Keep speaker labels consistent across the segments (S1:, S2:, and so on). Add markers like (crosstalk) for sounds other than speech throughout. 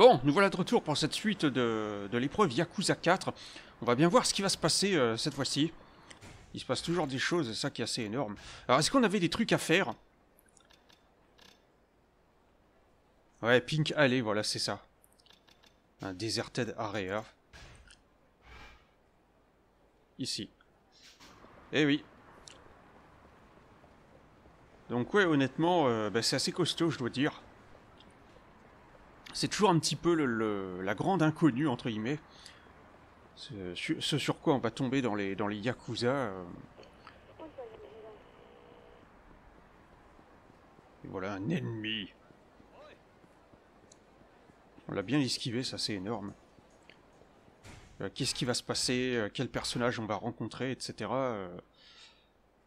S1: Bon, nous voilà de retour pour cette suite de, l'épreuve Yakuza 4. On va bien voir ce qui va se passer euh, cette fois-ci. Il se passe toujours des choses, ça qui est assez énorme. Alors, est-ce qu'on avait des trucs à faire Ouais, Pink Alley, voilà, c'est ça. Un Deserted Area. Ici. Eh oui. Donc ouais, honnêtement, euh, ben, c'est assez costaud, je dois dire c'est toujours un petit peu le, la grande inconnue, entre guillemets. Ce, sur quoi on va tomber dans les, dans les Yakuza. Euh. Et voilà un ennemi. On l'a bien esquivé, ça c'est énorme. Euh, qu'est-ce qui va se passer euh, Quel personnage on va rencontrer, etc.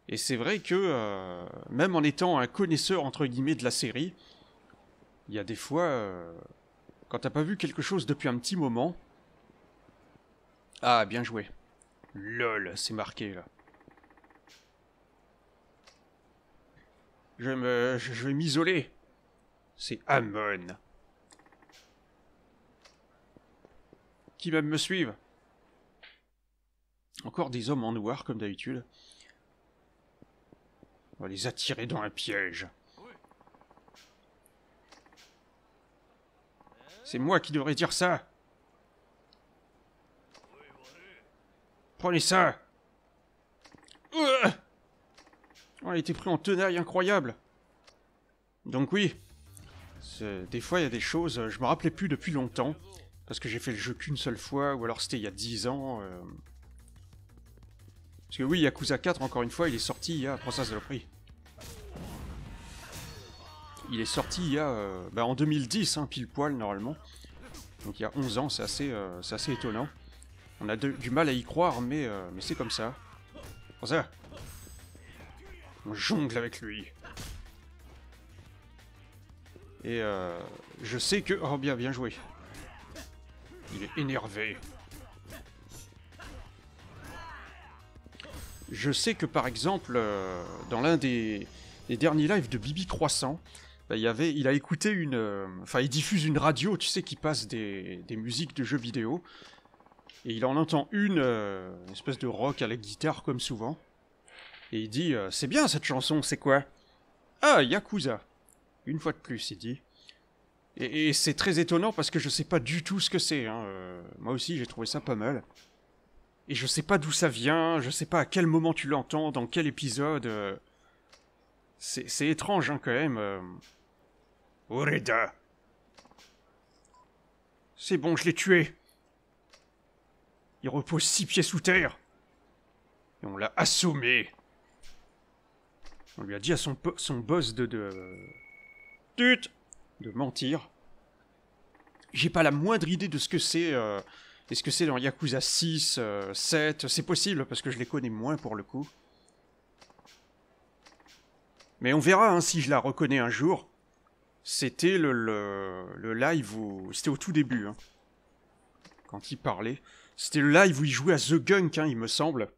S1: Et c'est vrai que, même en étant un connaisseur entre guillemets de la série, il y a des fois, euh, quand t'as pas vu quelque chose depuis un petit moment. Ah, bien joué. Lol, c'est marqué là. Je me, je vais m'isoler. C'est Amon. Qui va me suivre Encore des hommes en noir comme d'habitude. On va les attirer dans un piège. C'est moi qui devrais dire ça. Prenez ça. On oh, il était pris en tenaille incroyable. Donc oui, des fois il y a des choses, euh, je me rappelais plus depuis longtemps, parce que j'ai fait le jeu qu'une seule fois, ou alors c'était il y a 10 ans. Euh. Parce que oui, Yakuza 4, encore une fois, il est sorti il y a Princesse de l'Opry. Il est sorti il y a, euh, bah en 2010, hein, pile poil normalement. Donc il y a 11 ans, c'est assez, euh, assez étonnant. On a du mal à y croire, mais, euh, mais c'est comme ça. ça, on jongle avec lui. Et je sais que... Oh bien, bien joué. Il est énervé. Je sais que par exemple, dans l'un des, derniers lives de Bibi Croissant... Bah, avait, il a écouté une. Euh, enfin, il diffuse une radio, tu sais, qui passe des, musiques de jeux vidéo. Et il en entend une, euh, une espèce de rock à la guitare, comme souvent. Et il dit euh, C'est bien cette chanson, c'est quoi Ah, Yakuza Une fois de plus, il dit. Et, c'est très étonnant parce que je sais pas du tout ce que c'est. Hein, moi aussi, j'ai trouvé ça pas mal. Et je sais pas d'où ça vient, je sais pas à quel moment tu l'entends, dans quel épisode. C'est étrange hein, quand même. Euh. Oreda C'est bon, je l'ai tué. Il repose six pieds sous terre. Et on l'a assommé. On lui a dit à son, son boss de... de... Tut De mentir. J'ai pas la moindre idée de ce que c'est. Est-ce euh, que c'est dans Yakuza 6, 7 euh, C'est possible, parce que je les connais moins pour le coup. Mais on verra hein, si je la reconnais un jour. C'était le, le, live où... C'était au tout début, hein, quand il parlait. C'était le live où il jouait à The Gunk, hein, il me semble.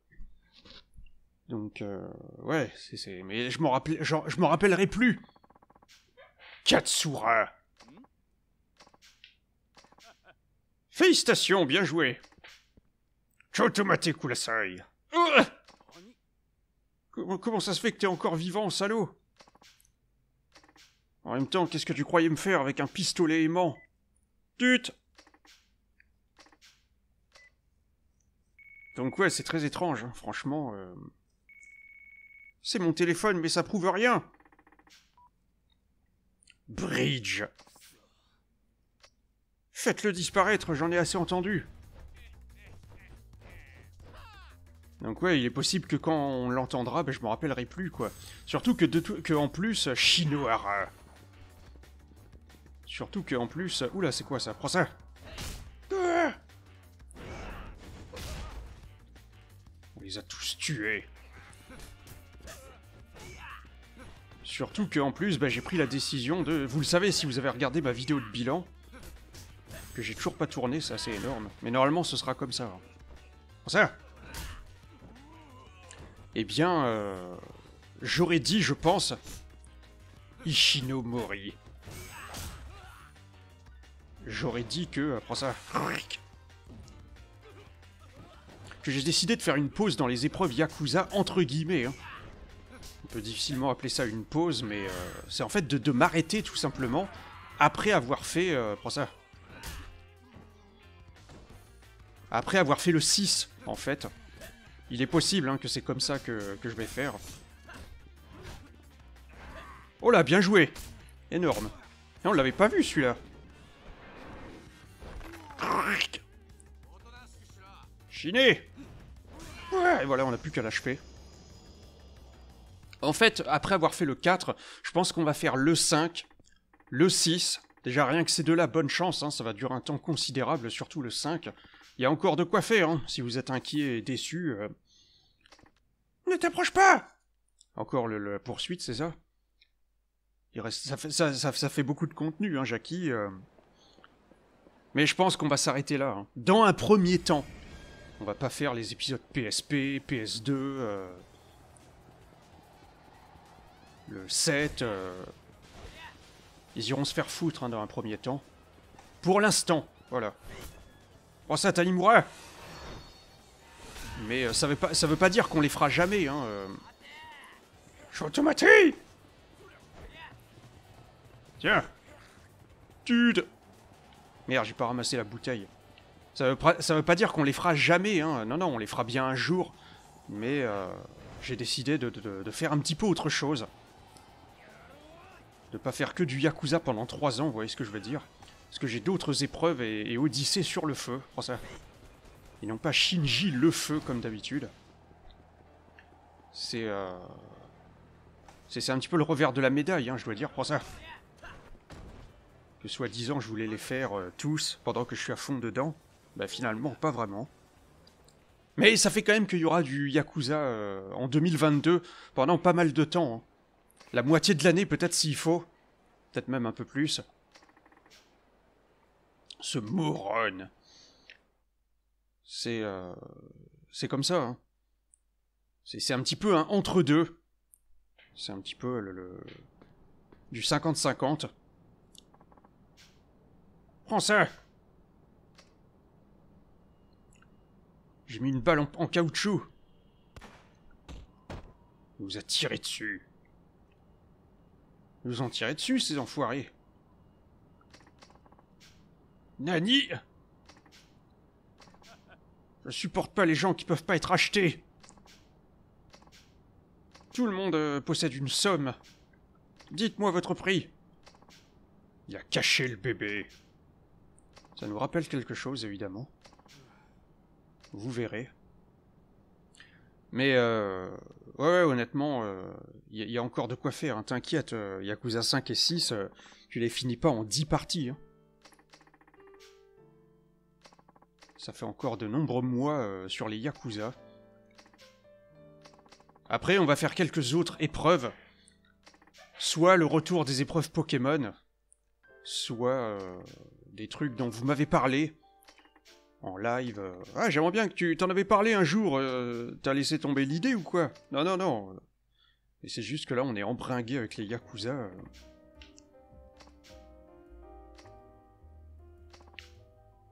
S1: Donc, euh, ouais, c'est... Mais je m'en rappellerai plus Katsura Félicitations, bien joué Chotomate Kurasai Comment, ça se fait que t'es encore vivant, salaud En même temps, qu'est-ce que tu croyais me faire avec un pistolet aimant Tut Donc ouais, c'est très étrange, hein, franchement. Euh, c'est mon téléphone, mais ça prouve rien. Bridge. Faites-le disparaître, j'en ai assez entendu. Donc ouais, il est possible que quand on l'entendra, ben, je me rappellerai plus, quoi. Surtout que, de que en plus, chinois. Euh. Surtout que en plus... Euh, oula, c'est quoi ça Prends ça On les a tous tués. Surtout que en plus, ben, j'ai pris la décision de... Vous le savez si vous avez regardé ma vidéo de bilan, que j'ai toujours pas tourné, ça c'est énorme. Mais normalement, ce sera comme ça. Hein. Prends ça eh bien, euh, j'aurais dit, je pense, Ishinomori. J'aurais dit que, après euh, ça, que j'ai décidé de faire une pause dans les épreuves Yakuza, entre guillemets. Hein. On peut difficilement appeler ça une pause, mais euh, c'est en fait de, m'arrêter tout simplement après avoir fait, prends ça, après avoir fait le 6, en fait. Il est possible hein, que c'est comme ça que, je vais faire. Oh là, bien joué Énorme. Et on l'avait pas vu celui-là. Chinez Ouais, et voilà, on n'a plus qu'à l'achever. En fait, après avoir fait le 4, je pense qu'on va faire le 5, le 6. Déjà, rien que ces deux-là, bonne chance, hein, ça va durer un temps considérable, surtout le 5. Il y a encore de quoi faire, hein, si vous êtes inquiet et déçu. Euh. Ne t'approche pas Encore la poursuite, c'est ça Il reste... ça, fait, beaucoup de contenu, hein, Jackie. Euh. Mais je pense qu'on va s'arrêter là. Hein. Dans un premier temps. On va pas faire les épisodes PSP, PS2, euh. le 7. Ils iront se faire foutre hein, dans un premier temps. Pour l'instant, voilà. Oh ça, Tanimura Mais euh, ça, veut pas, ça veut pas dire qu'on les fera jamais, hein. Euh... Shotomati Tiens Tude Merde, j'ai pas ramassé la bouteille. Ça veut, veut pas dire qu'on les fera jamais, hein. Non, non, on les fera bien un jour. Mais euh, j'ai décidé de, de, faire un petit peu autre chose. De pas faire que du Yakuza pendant 3 ans, vous voyez ce que je veux dire parce que j'ai d'autres épreuves et, Odyssée sur le feu. Oh, ça... Ils n'ont pas Shinji le feu comme d'habitude. Euh, c'est... C'est un petit peu le revers de la médaille, hein, je dois dire, pour ça. Que soi-disant je voulais les faire euh, tous pendant que je suis à fond dedans. Bah finalement, pas vraiment. Mais ça fait quand même qu'il y aura du Yakuza euh, en 2022 pendant pas mal de temps. Hein. La moitié de l'année peut-être s'il faut. Peut-être même un peu plus. Ce moron. C'est. Euh, c'est comme ça. Hein. C'est un petit peu un entre-deux. C'est un petit peu le. du 50-50. Prends ça J'ai mis une balle en, caoutchouc. Il vous a tiré dessus. Ils vous ont tiré dessus, ces enfoirés. Nani Je supporte pas les gens qui peuvent pas être achetés. Tout le monde euh, possède une somme. Dites-moi votre prix. Il a caché le bébé. Ça nous rappelle quelque chose, évidemment. Vous verrez. Mais euh, ouais, honnêtement, il euh, y, a encore de quoi faire. Hein. T'inquiète, euh, Yakuza 5 et 6, tu les finis pas en 10 parties. Hein. Ça fait encore de nombreux mois euh, sur les Yakuza. Après, on va faire quelques autres épreuves. Soit le retour des épreuves Pokémon, soit euh, des trucs dont vous m'avez parlé en live. Euh, ah, j'aimerais bien que tu t'en avais parlé un jour. T'as laissé tomber l'idée ou quoi Non, non, non. Et c'est juste que là, on est embringué avec les Yakuza.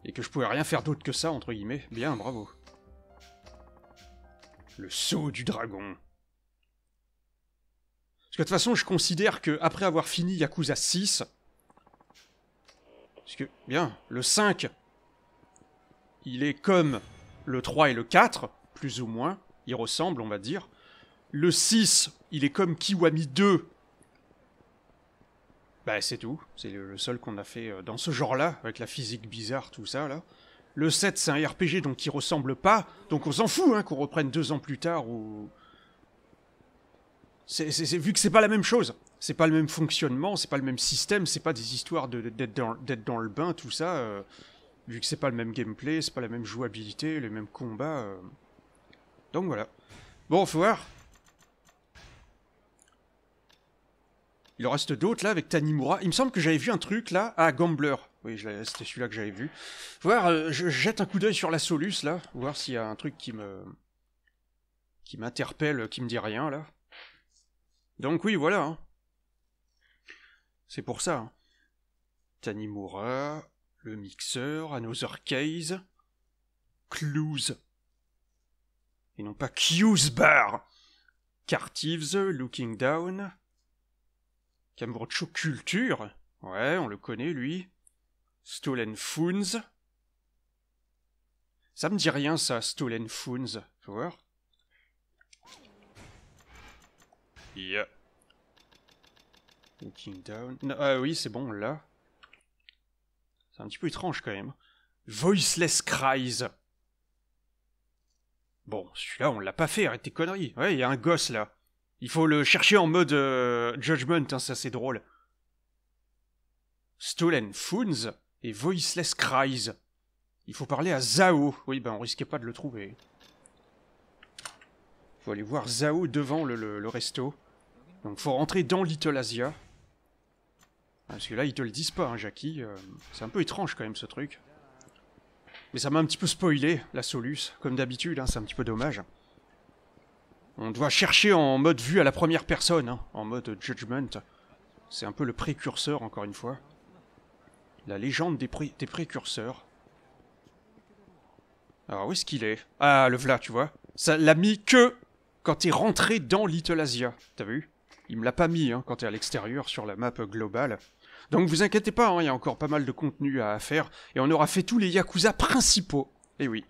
S1: et que je pouvais rien faire d'autre que ça, entre guillemets. Bien, bravo. Le saut du dragon. Parce que de toute façon, je considère que après avoir fini Yakuza 6, parce que, bien, le 5, il est comme le 3 et le 4, plus ou moins, il ressemble, on va dire. Le 6, il est comme Kiwami 2, bah c'est tout, c'est le seul qu'on a fait euh, dans ce genre-là, avec la physique bizarre, tout ça là. Le 7 c'est un RPG donc qui ressemble pas, donc on s'en fout hein, qu'on reprenne deux ans plus tard ou... C'est, vu que c'est pas la même chose, c'est pas le même fonctionnement, c'est pas le même système, c'est pas des histoires de, d'être, dans, le bain, tout ça. Euh, vu que c'est pas le même gameplay, c'est pas la même jouabilité, les mêmes combats. Euh. Donc voilà. Bon, faut voir. Il en reste d'autres là avec Tanimura. Il me semble que j'avais vu un truc là à ah, Gambler. Oui, c'était celui-là que j'avais vu. voir, euh, je jette un coup d'œil sur la Solus là, voir s'il y a un truc qui me qui m'interpelle, qui me dit rien là. Donc oui, voilà. Hein. C'est pour ça. Hein. Tanimura, le mixeur, Another Case, Clues. Et non pas Q's Bar. Cartives, Looking Down, Cambridge Culture Ouais, on le connaît, lui. Stolen Foons. Ça me dit rien, ça, Stolen Foons. Faut voir. Yeah. Looking down. ah oui, c'est bon, là. C'est un petit peu étrange, quand même. Voiceless Cries. Bon, celui-là, on l'a pas fait, arrête tes conneries. Ouais, il y a un gosse, là. Il faut le chercher en mode euh, judgment, hein, ça c'est drôle. Stolen Foons et Voiceless Cries. Il faut parler à Zao. Oui, ben on risquait pas de le trouver. Il Faut aller voir Zao devant le, resto. Donc faut rentrer dans Little Asia. Parce que là, ils te le disent pas, hein, Jackie. Euh, c'est un peu étrange quand même ce truc. Mais ça m'a un petit peu spoilé, la Solus, comme d'habitude, hein, c'est un petit peu dommage. On doit chercher en mode vue à la première personne, hein, en mode judgment. C'est un peu le précurseur, encore une fois. La légende des, précurseurs. Alors, où est-ce qu'il est, Ah, le Vla, tu vois. Ça l'a mis que quand t'es rentré dans Little Asia. T'as vu Il me l'a pas mis hein, quand t'es à l'extérieur sur la map globale. Donc vous inquiétez pas, hein, il y a encore pas mal de contenu à faire, et on aura fait tous les Yakuza principaux. Eh oui,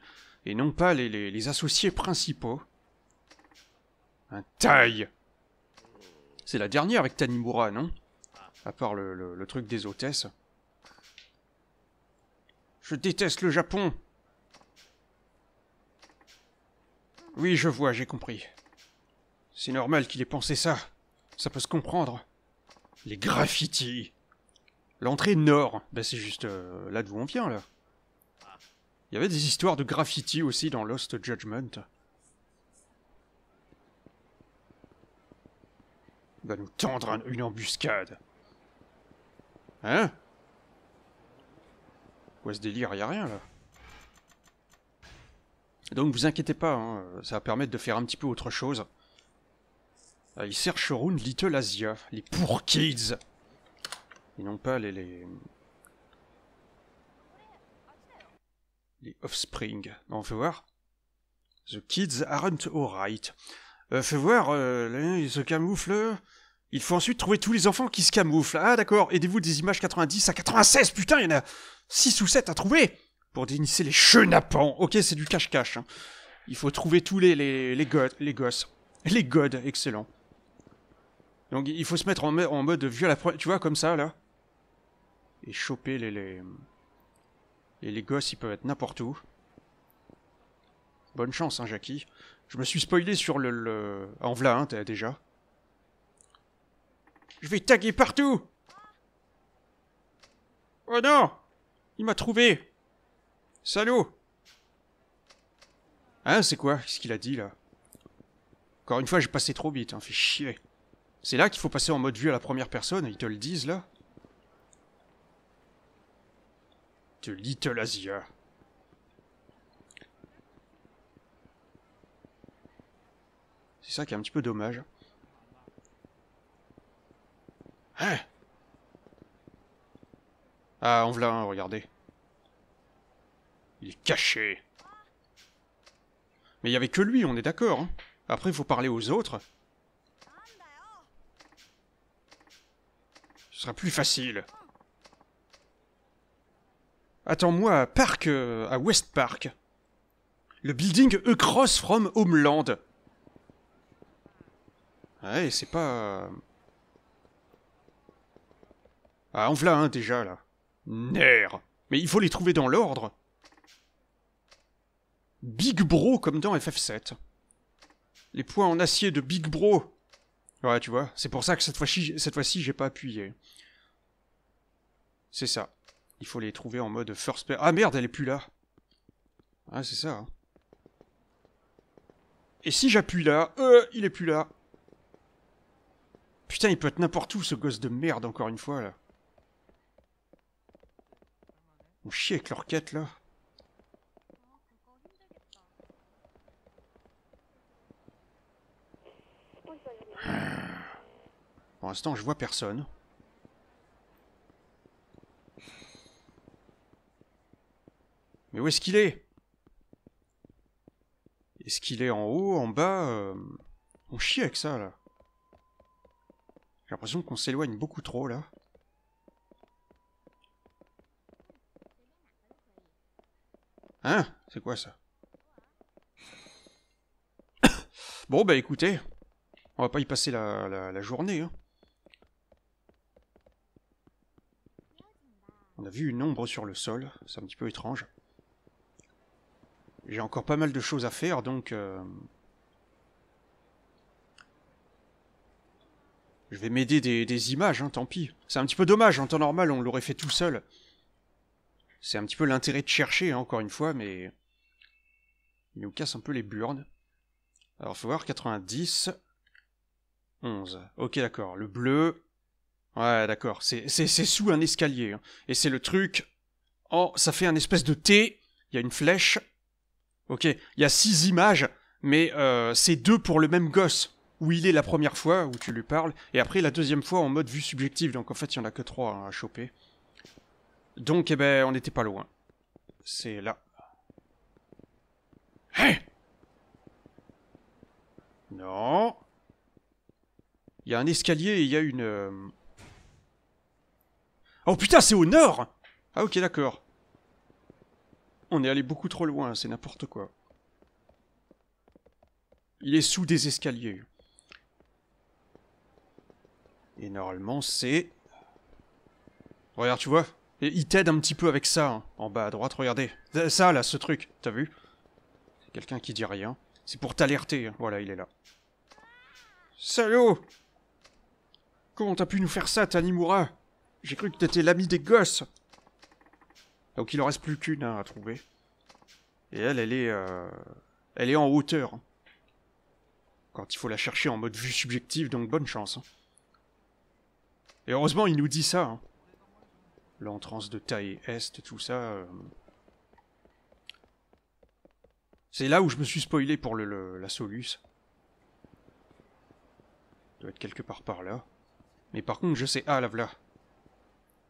S1: et non pas les associés principaux. Un taille C'est la dernière avec Tanimura, non À part le, truc des hôtesses. Je déteste le Japon Oui, je vois, j'ai compris. C'est normal qu'il ait pensé ça. Ça peut se comprendre. Les graffitis L'entrée nord, Ben c'est juste euh, là d'où on vient, là. Il y avait des histoires de graffitis aussi dans Lost Judgment. Il va nous tendre une embuscade. Hein Quoi ce délire, Y'a rien là. Donc vous inquiétez pas, hein, ça va permettre de faire un petit peu autre chose. Euh, ils cherchent Rune Little Asia, les poor kids. Ils n'ont pas les... les... Les offspring. On fait voir. The kids aren't alright. Euh, fais voir, euh, il se camoufle. Il faut ensuite trouver tous les enfants qui se camouflent. Ah d'accord, aidez-vous des images 90 à 96, putain, il y en a 6 ou 7 à trouver Pour dénicher les chenapans. Ok, c'est du cache-cache. Hein. Il faut trouver tous les, les, les, les gosses. Les gods, excellent. Donc il faut se mettre en, mode vieux à la Tu vois, comme ça, là. Et choper les... les... les gosses, ils peuvent être n'importe où. Bonne chance, hein, Jackie. Je me suis spoilé sur le... en v'là hein, déjà. Je vais taguer partout Oh non Il m'a trouvé Salaud Hein, c'est quoi ce qu'il a dit, là Encore une fois, j'ai passé trop vite, hein, fait chier. C'est là qu'il faut passer en mode vue à la première personne, ils te le disent, là. The Little Asia. C'est ça qui est un petit peu dommage. Hein ah, on v'là un, regardez. Il est caché. Mais il n'y avait que lui, on est d'accord. Hein. Après, il faut parler aux autres. Ce sera plus facile. Attends-moi à Park, euh, à West Park. Le building across from Homeland. Ah ouais, c'est pas... Euh, ah, on v'là un déjà, là. Nerf Mais il faut les trouver dans l'ordre Big Bro, comme dans FF7. Les points en acier de Big Bro Ouais, tu vois, c'est pour ça que cette fois-ci, fois j'ai pas appuyé. C'est ça. Il faut les trouver en mode first pair. Ah merde, elle est plus là Ah, c'est ça. Hein. Et si j'appuie là, euh, il est plus là. Putain, il peut être n'importe où ce gosse de merde, encore une fois, là. On chie avec leur quête, là. Ah. Pour l'instant, je vois personne. Mais où est-ce qu'il est Est-ce qu'il est, en haut, en bas euh, On chie avec ça, là. J'ai l'impression qu'on s'éloigne beaucoup trop là. Hein C'est quoi ça (coughs) Bon bah écoutez, on va pas y passer la, journée. Hein. On a vu une ombre sur le sol, c'est un petit peu étrange. J'ai encore pas mal de choses à faire, donc... Euh, Je vais m'aider des, images, hein, tant pis. C'est un petit peu dommage, en temps normal, on l'aurait fait tout seul. C'est un petit peu l'intérêt de chercher, hein, encore une fois, mais... Il nous casse un peu les burnes. Alors, faut voir, 90... 11. Ok, d'accord. Le bleu... Ouais, d'accord. C'est sous un escalier. Hein. Et c'est le truc... Oh, ça fait un espèce de T. Il y a une flèche. Ok, il y a six images, mais euh, c'est deux pour le même gosse où il est la première fois, où tu lui parles, et après la deuxième fois en mode vue subjective, donc en fait il n'y en a que trois à choper. Donc eh ben on n'était pas loin. C'est là. Hé Non Il y a un escalier et il y a une... Euh, oh putain c'est au nord Ah ok d'accord. On est allé beaucoup trop loin, c'est n'importe quoi. Il est sous des escaliers. Et normalement, c'est... Regarde, tu vois Et il t'aide un petit peu avec ça, hein, en bas à droite, regardez. Ça, là, ce truc, t'as vu Quelqu'un qui dit rien. C'est pour t'alerter, hein. voilà, il est là. Salaud Comment t'as pu nous faire ça, Tanimura J'ai cru que t'étais l'ami des gosses Donc il en reste plus qu'une hein, à trouver. Et elle, elle est... Euh, elle est en hauteur. Quand il faut la chercher en mode vue subjective, donc bonne chance. Et heureusement, il nous dit ça. Hein. L'entrance de taille est, tout ça. Euh. C'est là où je me suis spoilé pour la Solus. Doit être quelque part par là. Mais par contre, je sais... Ah, la voilà.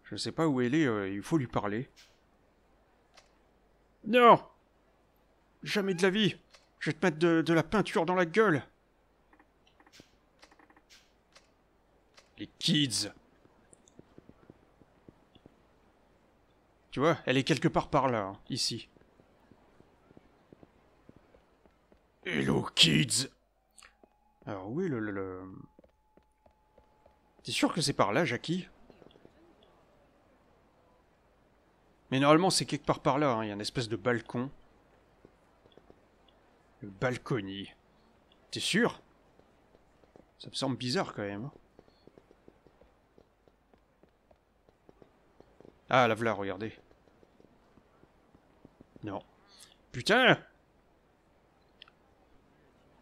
S1: Je sais pas où elle est, euh, il faut lui parler. Non Jamais de la vie Je vais te mettre de la peinture dans la gueule Les kids Tu vois, elle est quelque part par là, ici. Hello kids Alors oui, le... le, T'es sûr que c'est par là, Jackie Mais normalement, c'est quelque part par là. Hein. Il y a une espèce de balcon. Le balcony. T'es sûr Ça me semble bizarre, quand même. Hein. Ah, la voilà, regardez. Non. Putain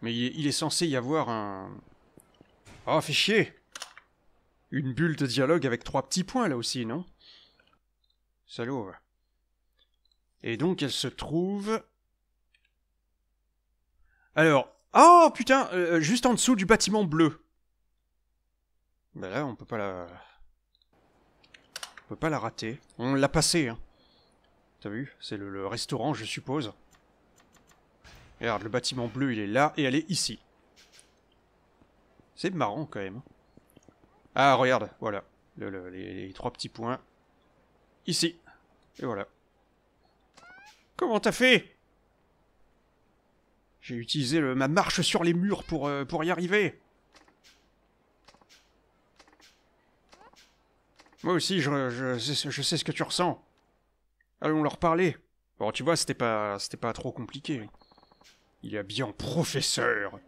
S1: Mais il est censé y avoir un... Oh, fais chier Une bulle de dialogue avec trois petits points, là aussi, non Salaud. Et donc, elle se trouve... Alors... Oh, putain euh, euh, Juste en dessous du bâtiment bleu. Ben là, on peut pas la... On peut pas la rater. On l'a passé, hein. T'as vu C'est le, restaurant, je suppose. Regarde, le bâtiment bleu, il est là, et elle est ici. C'est marrant, quand même. Ah, regarde, voilà. les, trois petits points. Ici. Et voilà. Comment t'as fait J'ai utilisé ma marche sur les murs pour, euh, pour y arriver. Moi aussi, je, je, sais ce que tu ressens. Allons ah leur parler. Bon, tu vois, c'était pas, c'était pas trop compliqué. Il est bien professeur.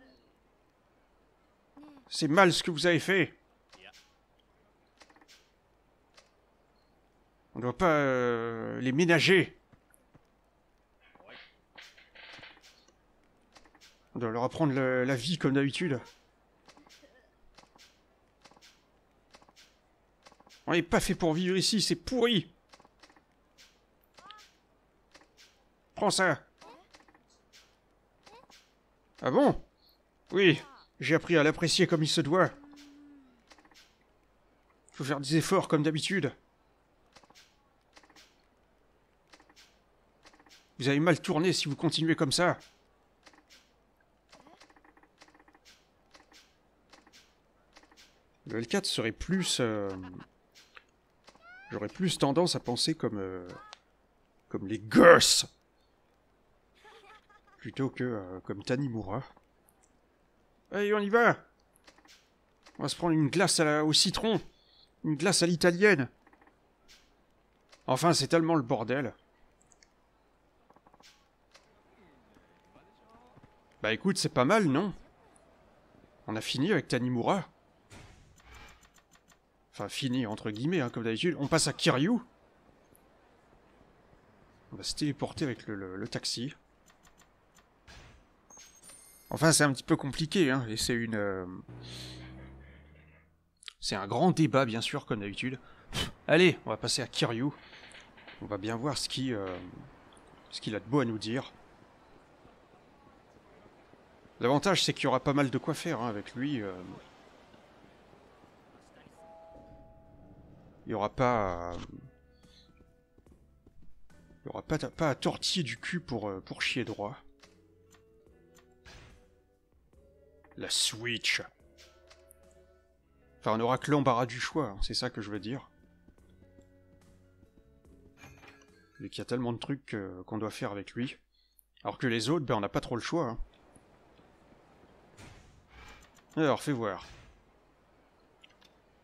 S1: C'est mal ce que vous avez fait. On doit pas euh, les ménager. On doit leur apprendre la vie comme d'habitude. On n'est pas fait pour vivre ici, c'est pourri. Prends ça. Ah bon Oui, j'ai appris à l'apprécier comme il se doit. Faut faire des efforts comme d'habitude. Vous avez mal tourné si vous continuez comme ça. Le l 4 serait plus... Euh, j'aurais plus tendance à penser comme... Euh, comme les gosses plutôt que euh, comme Tanimura. Allez, on y va On va se prendre une glace à au citron Une glace à l'italienne Enfin, c'est tellement le bordel. Bah écoute, c'est pas mal, non On a fini avec Tanimura. Enfin, fini, entre guillemets, hein, comme d'habitude. On passe à Kiryu. On va se téléporter avec le taxi. Enfin, c'est un petit peu compliqué, hein, et c'est une. Euh, c'est un grand débat, bien sûr, comme d'habitude. Allez, on va passer à Kiryu. On va bien voir ce euh, qu'il a de beau à nous dire. L'avantage, c'est qu'il y aura pas mal de quoi faire hein, avec lui. Euh. Il n'y aura pas. Il aura pas, à tortiller du cul pour, pour chier droit. La Switch. Enfin, on aura que l'embarras du choix, hein, c'est ça que je veux dire. Vu qu'il y a tellement de trucs euh, qu'on doit faire avec lui. Alors que les autres, ben on n'a pas trop le choix. Hein. Alors, fais voir.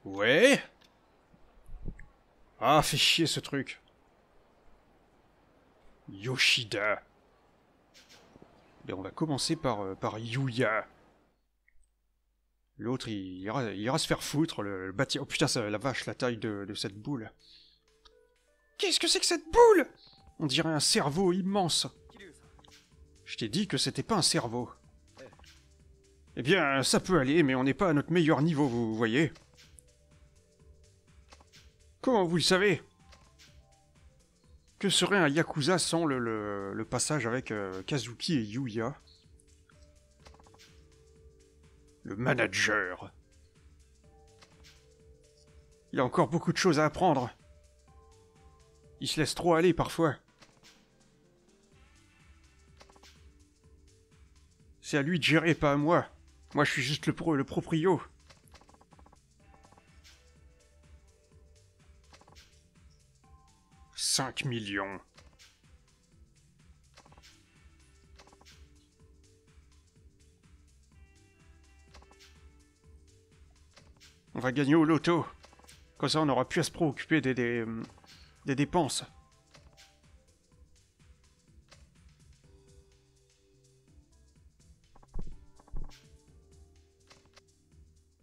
S1: Ouais Ah, fais chier ce truc. Yoshida. Et ben, on va commencer par, euh, par Yuya. L'autre, il, ira, se faire foutre, le, bâtir. Oh putain, la vache, la taille de, cette boule. Qu'est-ce que c'est que cette boule On dirait un cerveau immense. Je t'ai dit que c'était pas un cerveau. Eh bien, ça peut aller, mais on n'est pas à notre meilleur niveau, vous voyez. Comment vous le savez Que serait un Yakuza sans le, passage avec euh, Kazuki et Yuya le manager. Il a encore beaucoup de choses à apprendre. Il se laisse trop aller parfois. C'est à lui de gérer, pas à moi. Moi, je suis juste le le proprio. 5 millions. On va gagner au loto. Comme ça, on aura plus à se préoccuper des, des, hum, dépenses.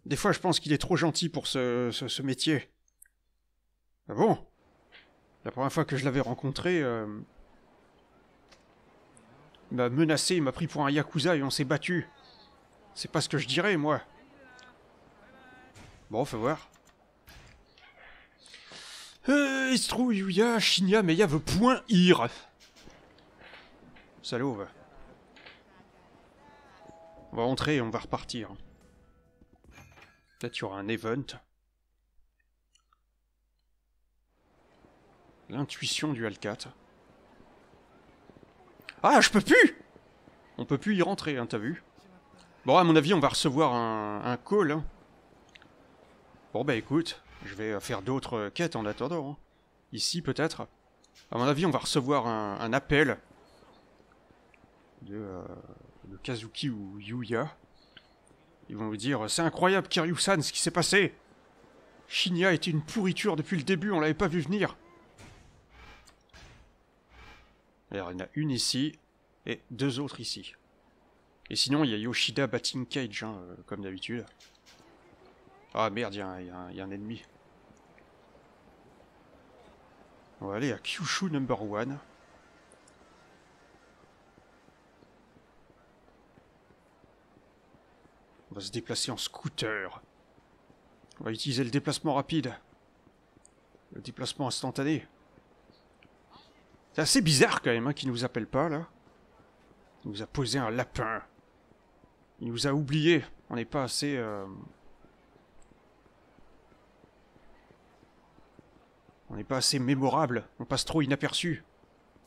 S1: Des fois, je pense qu'il est trop gentil pour ce, métier. Ah bon La première fois que je l'avais rencontré, il euh, m'a bah, menacé, il m'a pris pour un yakuza et on s'est battu. C'est pas ce que je dirais, moi. Bon, fait voir. Euh, Yuya, Shinya, mais veut point ir. Salaud, On va rentrer et on va repartir. Peut-être y aura un event. L'intuition du Alcat. Ah, je peux plus On peut plus y rentrer, hein, t'as vu Bon, à mon avis, on va recevoir un, un call. Hein. Bon bah écoute, je vais euh, faire d'autres euh, quêtes en attendant. Hein. Ici peut-être. À mon avis, on va recevoir un, appel euh, de, Kazuki ou Yuya. Ils vont vous dire C'est incroyable, Kiryu-san, ce qui s'est passé Shinya était une pourriture depuis le début, on l'avait pas vu venir. Alors, il y en a une ici et deux autres ici. Et sinon, il y a Yoshida Batting Cage, hein, comme d'habitude. Ah merde, il y, a un ennemi. On va aller à Kyushu number One. On va se déplacer en scooter. On va utiliser le déplacement rapide. Le déplacement instantané. C'est assez bizarre quand même hein, ne nous appelle pas là. Il nous a posé un lapin. Il nous a oublié. On n'est pas assez... Euh, On n'est pas assez mémorable, on passe trop inaperçu.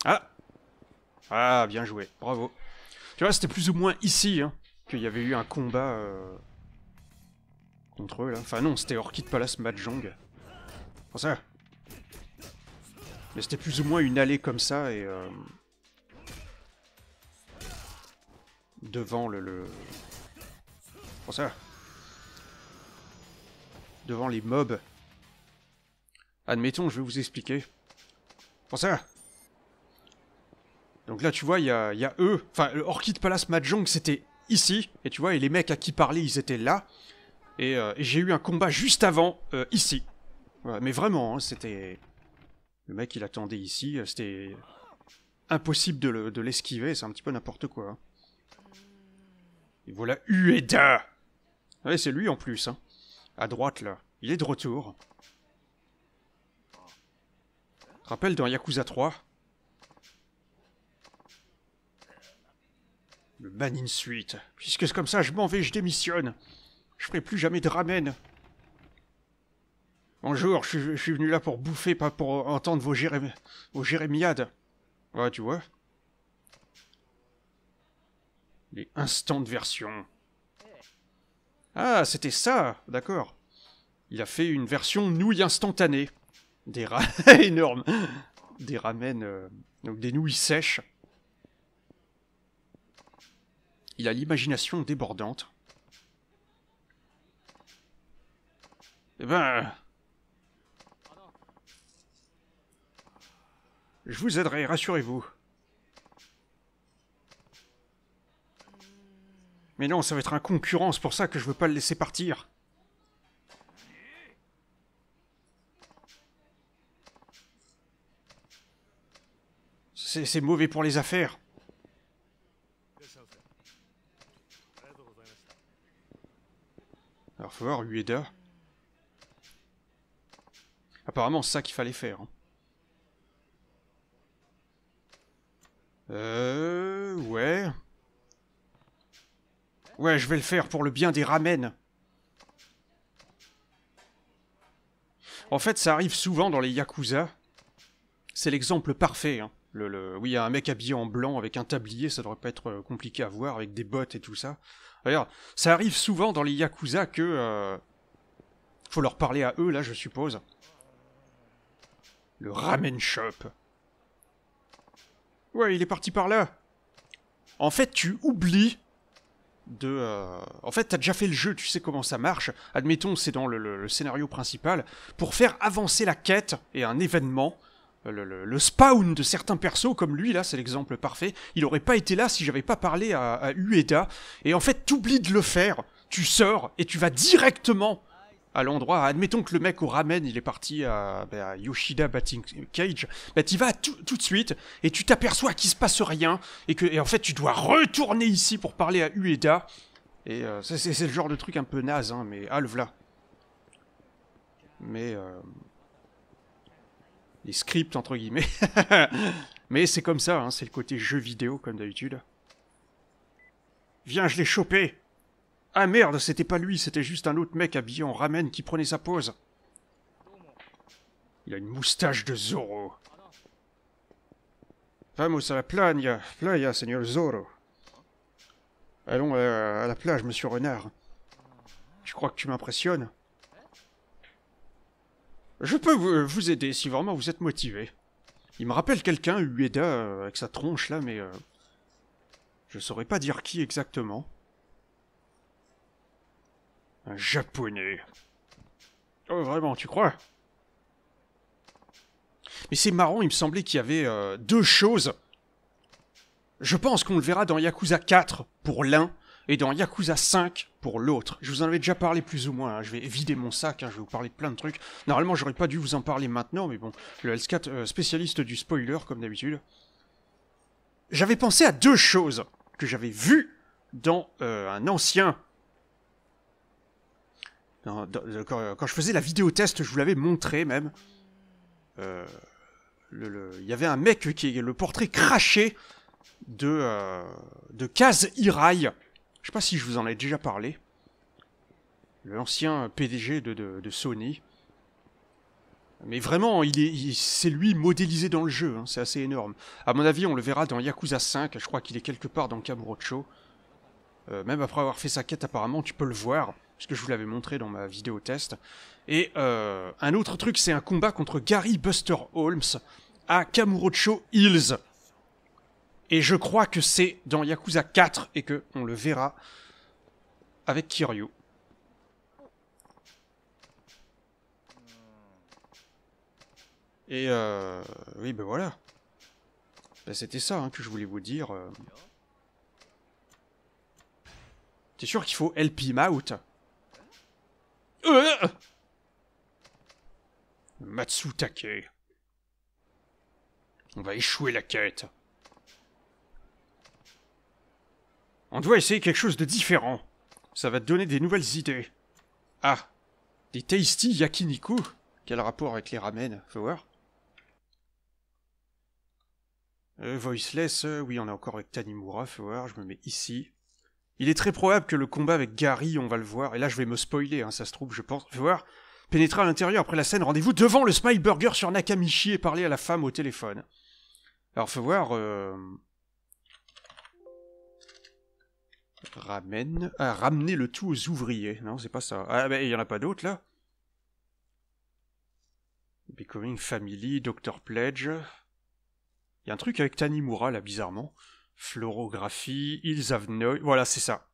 S1: Ah Ah, bien joué, bravo. Tu vois, c'était plus ou moins ici hein, qu'il y avait eu un combat euh, contre eux. Là. Enfin non, c'était Orchid Palace Mahjong. Pour ça Mais c'était plus ou moins une allée comme ça et... Euh, devant le... le... Pour ça Devant les mobs Admettons, je vais vous expliquer. Pour ça Donc là, tu vois, il y a, eux. Enfin, le Orchid Palace Mahjong, c'était ici. Et tu vois, et les mecs à qui parler, ils étaient là. Euh, et, j'ai eu un combat juste avant, euh, ici. mais vraiment, hein, c'était... Le mec, il attendait ici. Euh, c'était impossible de l'esquiver. c'est un petit peu n'importe quoi. Hein. Et voilà Ueda Ouais, c'est lui en plus. Hein. À droite, là. Il est de retour rappelle dans Yakuza 3. Le in Suite. Puisque c'est comme ça, je m'en vais, je démissionne. Je ferai plus jamais de ramen. Bonjour, je, suis venu là pour bouffer, pas pour entendre vos, gérémiades vos jérémiades. Ouais, tu vois. Les instants de version. Ah, c'était ça D'accord. Il a fait une version nouille instantanée des rats (laughs) énormes, des ramènes, euh, donc des nouilles sèches. Il a l'imagination débordante. Eh ben... Je vous aiderai, rassurez-vous. Mais non, ça va être un concurrence pour ça que je veux pas le laisser partir. C'est mauvais pour les affaires. Alors faut voir Ueda. Apparemment c'est ça qu'il fallait faire. Hein. Euh... Ouais. Ouais, je vais le faire pour le bien des ramen. En fait, ça arrive souvent dans les Yakuza. C'est l'exemple parfait. Hein. Oui, il y a un mec habillé en blanc avec un tablier, ça devrait pas être euh, compliqué à voir, avec des bottes et tout ça. D'ailleurs, ça arrive souvent dans les Yakuza que... Euh, faut leur parler à eux, là, je suppose. Le ramen shop. Ouais, il est parti par là. En fait, tu oublies de... Euh, en fait, t'as déjà fait le jeu, tu sais comment ça marche. Admettons, c'est dans le, scénario principal. Pour faire avancer la quête et un événement, le, spawn de certains persos comme lui, là, c'est l'exemple parfait. Il n'aurait pas été là si j'avais pas parlé à, Ueda. Et en fait, t'oublies de le faire. Tu sors et tu vas directement à l'endroit. Admettons que le mec au ramen, il est parti à, ben, Yoshida Batting Cage. Bah, t'y vas tout, de suite et tu t'aperçois qu'il se passe rien. Et que, en fait, tu dois retourner ici pour parler à Ueda. Et euh, c'est le genre de truc un peu naze, hein, mais ah, le voilà. Mais. Euh, les scripts entre guillemets. (laughs) Mais c'est comme ça, hein, c'est le côté jeu vidéo comme d'habitude. Viens, je l'ai chopé Ah merde, c'était pas lui, c'était juste un autre mec habillé en ramen qui prenait sa pose. Il a une moustache de Zoro. Vamos a la playa, playa, señor Zoro. Allons à la plage, monsieur Renard. Je crois que tu m'impressionnes. Je peux euh, vous aider si vraiment vous êtes motivé. Il me rappelle quelqu'un, Ueda, euh, avec sa tronche là, mais... Euh, je saurais pas dire qui exactement. Un japonais. Oh vraiment, tu crois Mais c'est marrant, il me semblait qu'il y avait deux choses. Je pense qu'on le verra dans Yakuza 4 pour l'un, et dans Yakuza 5 pour l'autre. Je vous en avais déjà parlé plus ou moins, hein. je vais vider mon sac, hein. je vais vous parler de plein de trucs. Normalement, j'aurais pas dû vous en parler maintenant, mais bon, le L4, euh, spécialiste du spoiler, comme d'habitude. J'avais pensé à deux choses que j'avais vues dans euh, un ancien... Euh, quand, je faisais la vidéo test, je vous l'avais montré même. Il y avait un mec qui est le portrait craché de, de Kaz Hirai je sais pas si je vous en ai déjà parlé. L'ancien PDG de, Sony. Mais vraiment, il est, c'est lui modélisé dans le jeu, hein. c'est assez énorme. À mon avis, on le verra dans Yakuza 5, je crois qu'il est quelque part dans Kamurocho. Euh, même après avoir fait sa quête, apparemment, tu peux le voir, que je vous l'avais montré dans ma vidéo test. Et euh, un autre truc, c'est un combat contre Gary Buster Holmes à Kamurocho Hills. Et je crois que c'est dans Yakuza 4 et que on le verra avec Kiryu. Et euh, oui, ben voilà. Ben, c'était ça hein, que je voulais vous dire. Euh. T'es sûr qu'il faut help him out euh! Matsutake. On va échouer la quête. On doit essayer quelque chose de différent. Ça va te donner des nouvelles idées. Ah, des tasty yakiniku Quel rapport avec les ramen, faut voir. Euh, voiceless, euh, oui, on est encore avec Tanimura, faut voir, je me mets ici. Il est très probable que le combat avec Gary, on va le voir, et là je vais me spoiler, hein, ça se trouve, je pense, faut voir. Pénétrer à l'intérieur après la scène, rendez-vous devant le Smile Burger sur Nakamichi et parler à la femme au téléphone. Alors faut voir... Ramène. à euh, ramener le tout aux ouvriers. Non, c'est pas ça. Ah, mais ben, il y en a pas d'autres, là Becoming Family, Doctor Pledge. Il y a un truc avec Tanimura, là, bizarrement. Florographie, Hills Have Noise. Voilà, c'est ça.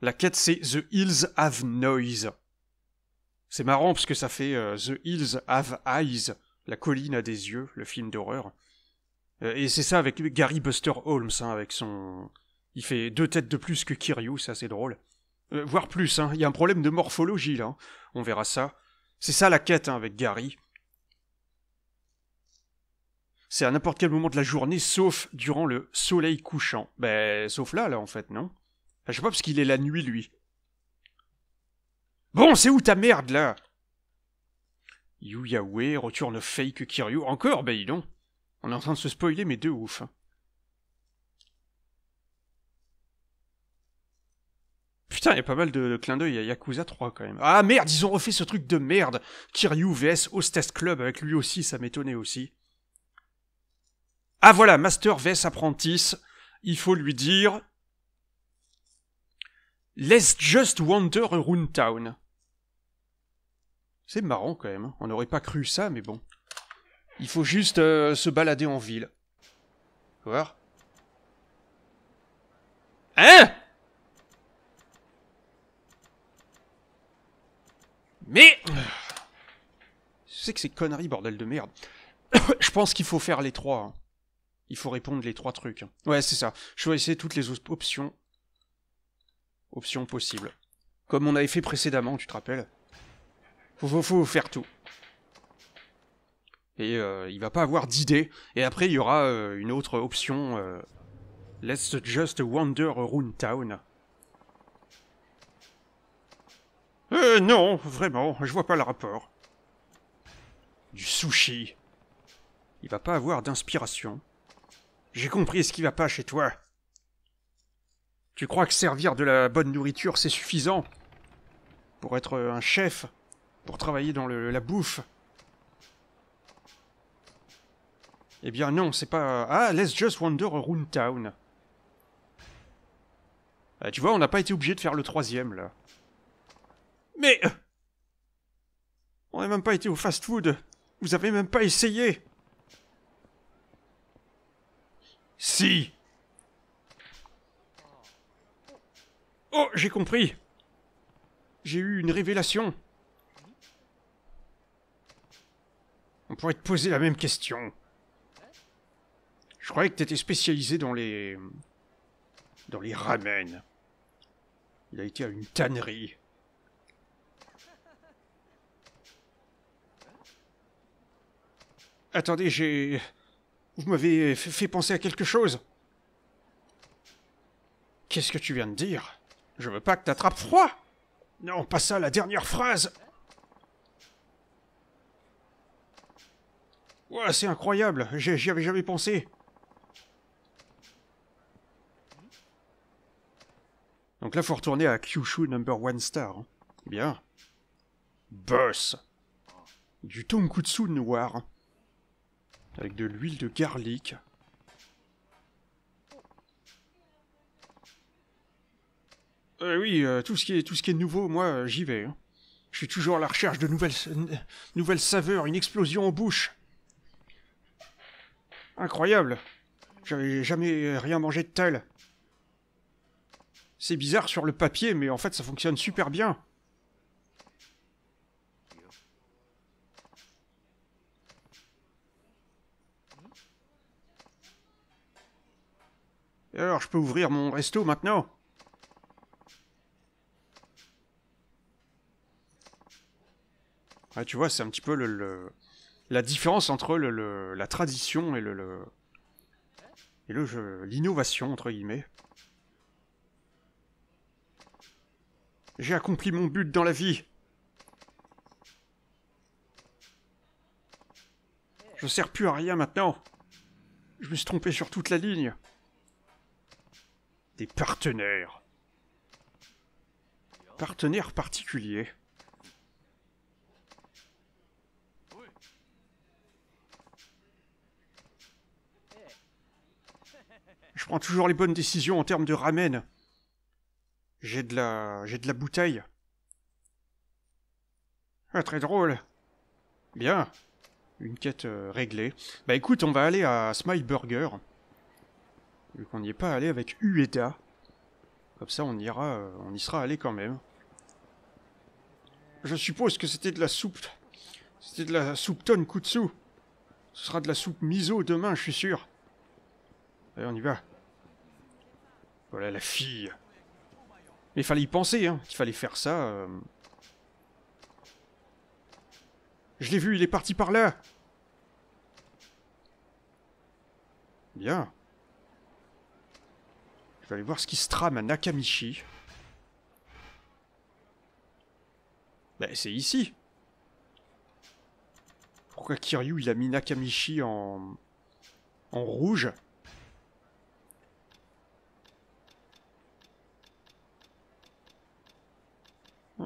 S1: La quête, c'est The Hills Have Noise. C'est marrant parce que ça fait euh, The Hills Have Eyes. La colline a des yeux, le film d'horreur. Euh, et c'est ça avec Gary Buster Holmes, hein, avec son, il fait deux têtes de plus que Kiryu, ça c'est drôle. Euh, voire plus, hein, il y a un problème de morphologie là. Hein. On verra ça. C'est ça la quête hein, avec Gary. C'est à n'importe quel moment de la journée, sauf durant le soleil couchant. Ben, sauf là, là, en fait, non ah, Je sais pas, parce qu'il est la nuit, lui. Bon, c'est où ta merde, là Yu retourne fake Kiryu. Encore, ben, dis donc. On est en train de se spoiler, mais de ouf. Hein. Putain, il y a pas mal de, clins d'œil, à Yakuza 3 quand même. Ah merde, ils ont refait ce truc de merde Kiryu vs Hostess Club avec lui aussi, ça m'étonnait aussi. Ah voilà, Master vs Apprentice, il faut lui dire... Let's just wander around town. C'est marrant quand même, on n'aurait pas cru ça, mais bon. Il faut juste euh, se balader en ville. Voir. Hein Mais... C'est sais que c'est connerie, bordel de merde. (coughs) je pense qu'il faut faire les trois. Hein. Il faut répondre les trois trucs. Hein. Ouais, c'est ça. Je vais essayer toutes les options. Options possibles. Comme on avait fait précédemment, tu te rappelles faut, faut, faire tout. Et euh, il va pas avoir d'idées. Et après, il y aura euh, une autre option. Euh, Let's just wander around town. Euh, non, vraiment, je vois pas le rapport. Du sushi. Il va pas avoir d'inspiration. J'ai compris ce qui va pas chez toi. Tu crois que servir de la bonne nourriture, c'est suffisant Pour être euh, un chef Pour travailler dans le, la bouffe Eh bien non, c'est pas... Euh, ah, let's just wander around town. Euh, tu vois, on n'a pas été obligé de faire le troisième, là. Mais... Euh, on n'a même pas été au fast-food. Vous avez même pas essayé. Si. Oh, j'ai compris. J'ai eu une révélation. On pourrait te poser la même question. Je croyais que étais spécialisé dans les... dans les ramen. Il a été à une tannerie. Attendez, j'ai... Vous m'avez fait penser à quelque chose. Qu'est-ce que tu viens de dire Je veux pas que t'attrapes froid Non, pas ça, la dernière phrase Ouais, c'est incroyable, j'y avais jamais pensé. Donc là, faut retourner à Kyushu Number One Star. Hein. Bien. Boss. Du tonkutsu noir. Hein. Avec de l'huile de garlic. Euh, oui, euh, tout, ce qui est, tout ce qui est nouveau, moi, euh, j'y vais. Hein. Je suis toujours à la recherche de nouvelles, nouvelles saveurs, une explosion en bouche. Incroyable. J'avais jamais rien mangé de tel. C'est bizarre sur le papier, mais en fait ça fonctionne super bien. Alors, je peux ouvrir mon resto maintenant ah, Tu vois, c'est un petit peu le, la différence entre le, la tradition et le, et le jeu, l'innovation, entre guillemets. J'ai accompli mon but dans la vie. Je sers plus à rien maintenant. Je me suis trompé sur toute la ligne. Des partenaires. Partenaires particuliers. Je prends toujours les bonnes décisions en termes de ramen. J'ai de la... j'ai de la bouteille. Ah, très drôle. Bien. Une quête euh, réglée. Bah écoute, on va aller à Smile Burger vu qu'on n'y est pas allé avec Ueda. Comme ça, on ira, euh, on y sera allé quand même. Je suppose que c'était de la soupe. C'était de la soupe tonne kutsu. Ce sera de la soupe miso demain, je suis sûr. Allez, on y va. Voilà la fille. Mais il fallait y penser, hein. Il fallait faire ça. Euh. Je l'ai vu, il est parti par là. Bien. Je vais aller voir ce qui se trame à Nakamichi. Ben, c'est ici. Pourquoi Kiryu, il a mis Nakamichi en... en rouge mais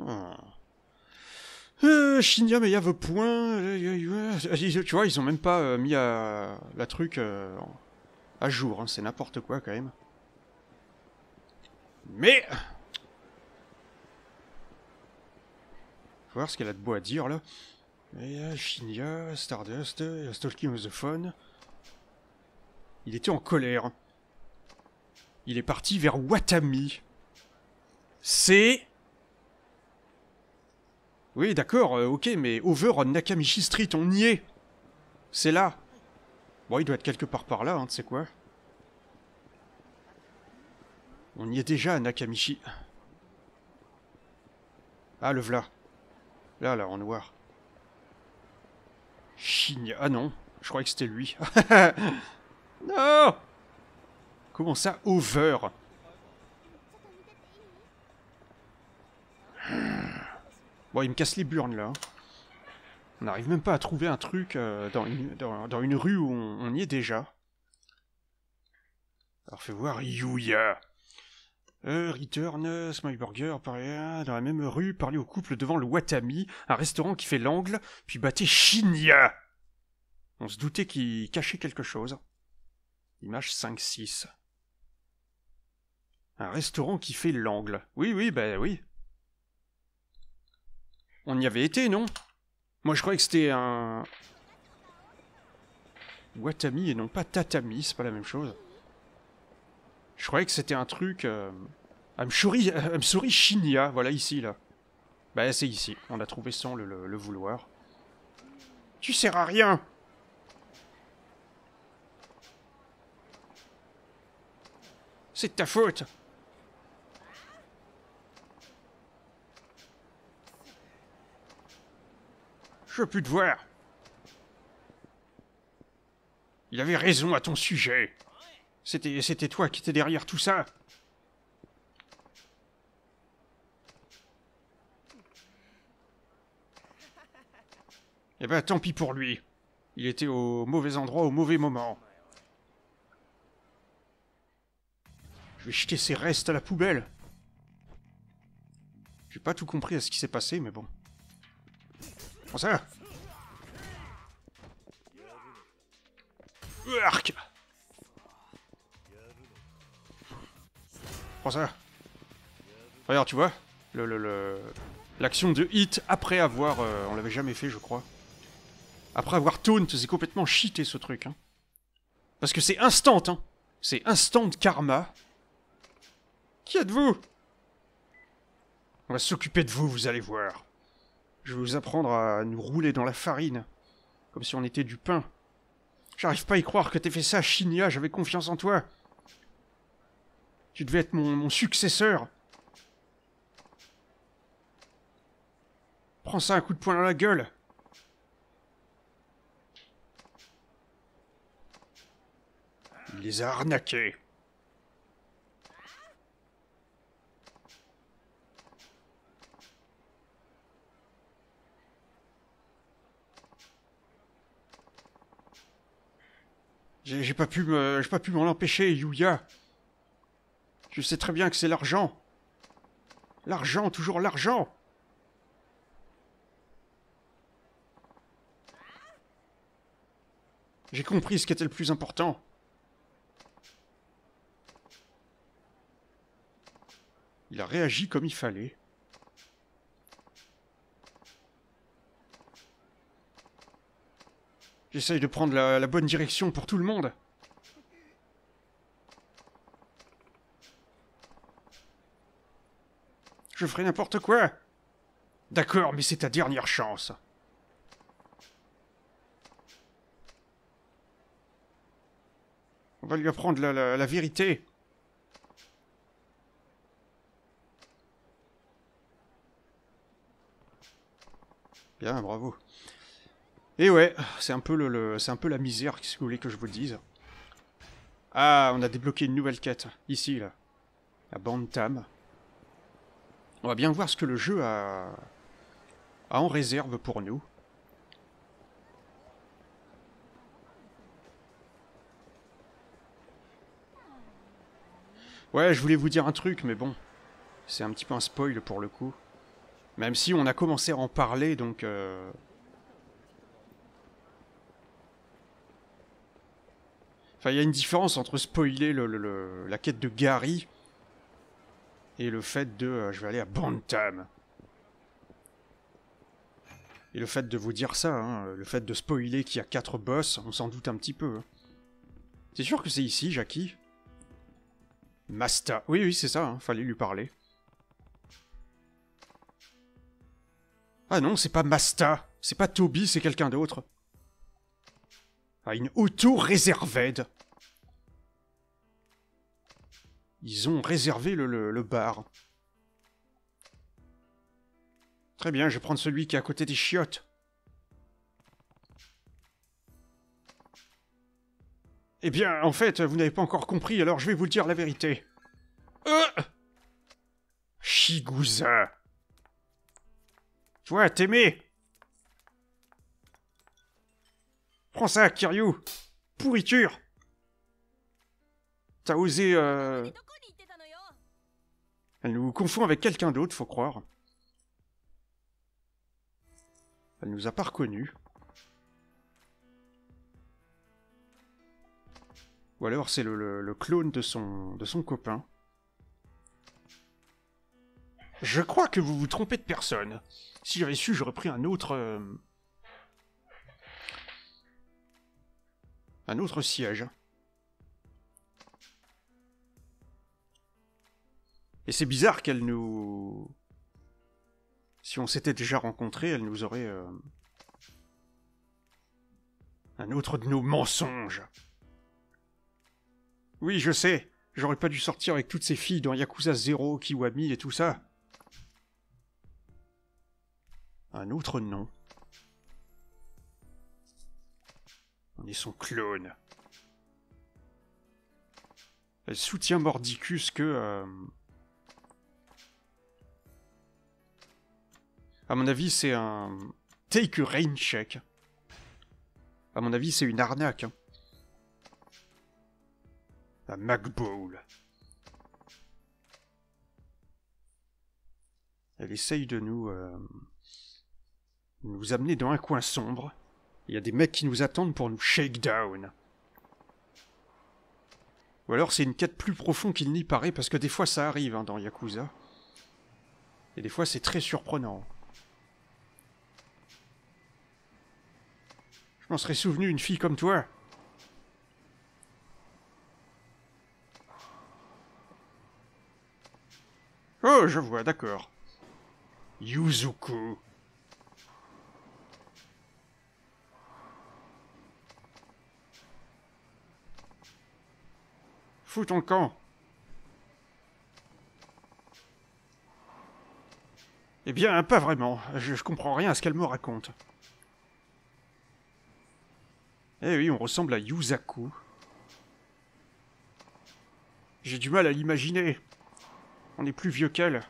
S1: il y a veut point. Euh, euh, euh, tu vois, ils ont même pas mis la truc à jour. Hein, c'est n'importe quoi quand même. Mais... voir ce qu'elle a de beau à dire, là. Et euh, Shinya, Stardust, euh, Stalking the Il était en colère. Il est parti vers Watami. C'est... Oui, d'accord, euh, ok, mais over on Nakamichi Street, on y est C'est là Bon, il doit être quelque part par là, hein, tu sais quoi on y est déjà à Nakamichi. Ah, le v'là. Là, là, en noir. Chigna, Ah non, je croyais que c'était lui. (laughs) non Comment ça, over Bon, il me casse les burnes, là. Hein. On n'arrive même pas à trouver un truc euh, dans, une, dans, une, rue où on y est déjà. Alors, fais voir Yuya euh, Return, euh, rien, dans la même rue, parler au couple devant le Watami, un restaurant qui fait l'angle, puis battait Shinya On se doutait qu'il cachait quelque chose. Image 5-6. Un restaurant qui fait l'angle. Oui, oui, bah oui. On y avait été, non Moi je croyais que c'était un... Watami et non pas Tatami, c'est pas la même chose. Je croyais que c'était un truc... Euh... Amshuri, (laughs) Amshuri voilà ici, là. Bah c'est ici, on a trouvé sans le, vouloir. Tu sers à rien C'est de ta faute Je veux plus te voir Il avait raison à ton sujet c'était, c'était toi qui étais derrière tout ça. Eh ben, tant pis pour lui. Il était au mauvais endroit au mauvais moment. Je vais jeter ses restes à la poubelle. J'ai pas tout compris à ce qui s'est passé, mais bon. Prends ça Arc Prends ça. Regarde, tu vois le, L'action de hit après avoir... Euh, on l'avait jamais fait, je crois. Après avoir taunt, c'est complètement cheaté ce truc. Hein. Parce que c'est instant, hein. C'est instant karma. Qui êtes-vous On va s'occuper de vous, vous allez voir. Je vais vous apprendre à nous rouler dans la farine. Comme si on était du pain. J'arrive pas à y croire que t'aies fait ça, Shinya, j'avais confiance en toi. Tu devais être mon, successeur. Prends ça un coup de poing dans la gueule. Il les a arnaqués. J'ai pas pu j'ai pas pu m'en empêcher, Yuya. Je sais très bien que c'est l'argent. L'argent, toujours l'argent. J'ai compris ce qui était le plus important. Il a réagi comme il fallait. J'essaye de prendre la, la bonne direction pour tout le monde. Je ferai n'importe quoi. D'accord, mais c'est ta dernière chance. On va lui apprendre la, la, vérité. Bien, bravo. Et eh ouais, c'est un peu le, c'est un peu la misère, si vous voulez que je vous le dise. Ah, on a débloqué une nouvelle quête ici là, la bande Tam. On va bien voir ce que le jeu a, en réserve pour nous. Ouais, je voulais vous dire un truc, mais bon, c'est un petit peu un spoil pour le coup. Même si on a commencé à en parler, donc... Euh, enfin, il y a une différence entre spoiler la quête de Gary et le fait de... Euh, je vais aller à Bantam. Et le fait de vous dire ça, hein, le fait de spoiler qu'il y a quatre boss, on s'en doute un petit peu. Hein. C'est sûr que c'est ici, Jackie Masta. Oui, oui, c'est ça, hein, fallait lui parler. Ah non, c'est pas Masta, c'est pas Toby, c'est quelqu'un d'autre. Ah, une auto réservée. Ils ont réservé le, bar. Très bien, je vais prendre celui qui est à côté des chiottes. Eh bien, en fait, vous n'avez pas encore compris, alors je vais vous dire la vérité. Euh Tu vois, t'aimais Prends ça, Kiryu Pourriture T'as osé euh, elle nous confond avec quelqu'un d'autre, faut croire. Elle nous a pas reconnus. Ou alors c'est le, clone de son, de son copain. Je crois que vous vous trompez de personne. Si j'avais su, j'aurais pris un autre... Euh, un autre siège. Et c'est bizarre qu'elle nous... Si on s'était déjà rencontrés, elle nous aurait... Euh, un autre de nos mensonges. Oui, je sais. J'aurais pas dû sortir avec toutes ces filles dans Yakuza 0, Kiwami et tout ça. Un autre nom. On est son clone. Elle soutient Mordicus que... Euh, À mon avis, c'est un take a rain check. À mon avis, c'est une arnaque. La hein. Un McBowl. Elle essaye de nous, euh, nous amener dans un coin sombre. Il y a des mecs qui nous attendent pour nous shake down. Ou alors c'est une quête plus profonde qu'il n'y paraît, parce que des fois ça arrive hein, dans Yakuza. Et des fois c'est très surprenant. On serait souvenu, une fille comme toi. Oh, je vois, d'accord. Yuzuku. Fous ton camp. Eh bien, pas vraiment. je comprends rien à ce qu'elle me raconte. Eh oui, on ressemble à Yuzaku. J'ai du mal à l'imaginer. On est plus vieux qu'elle.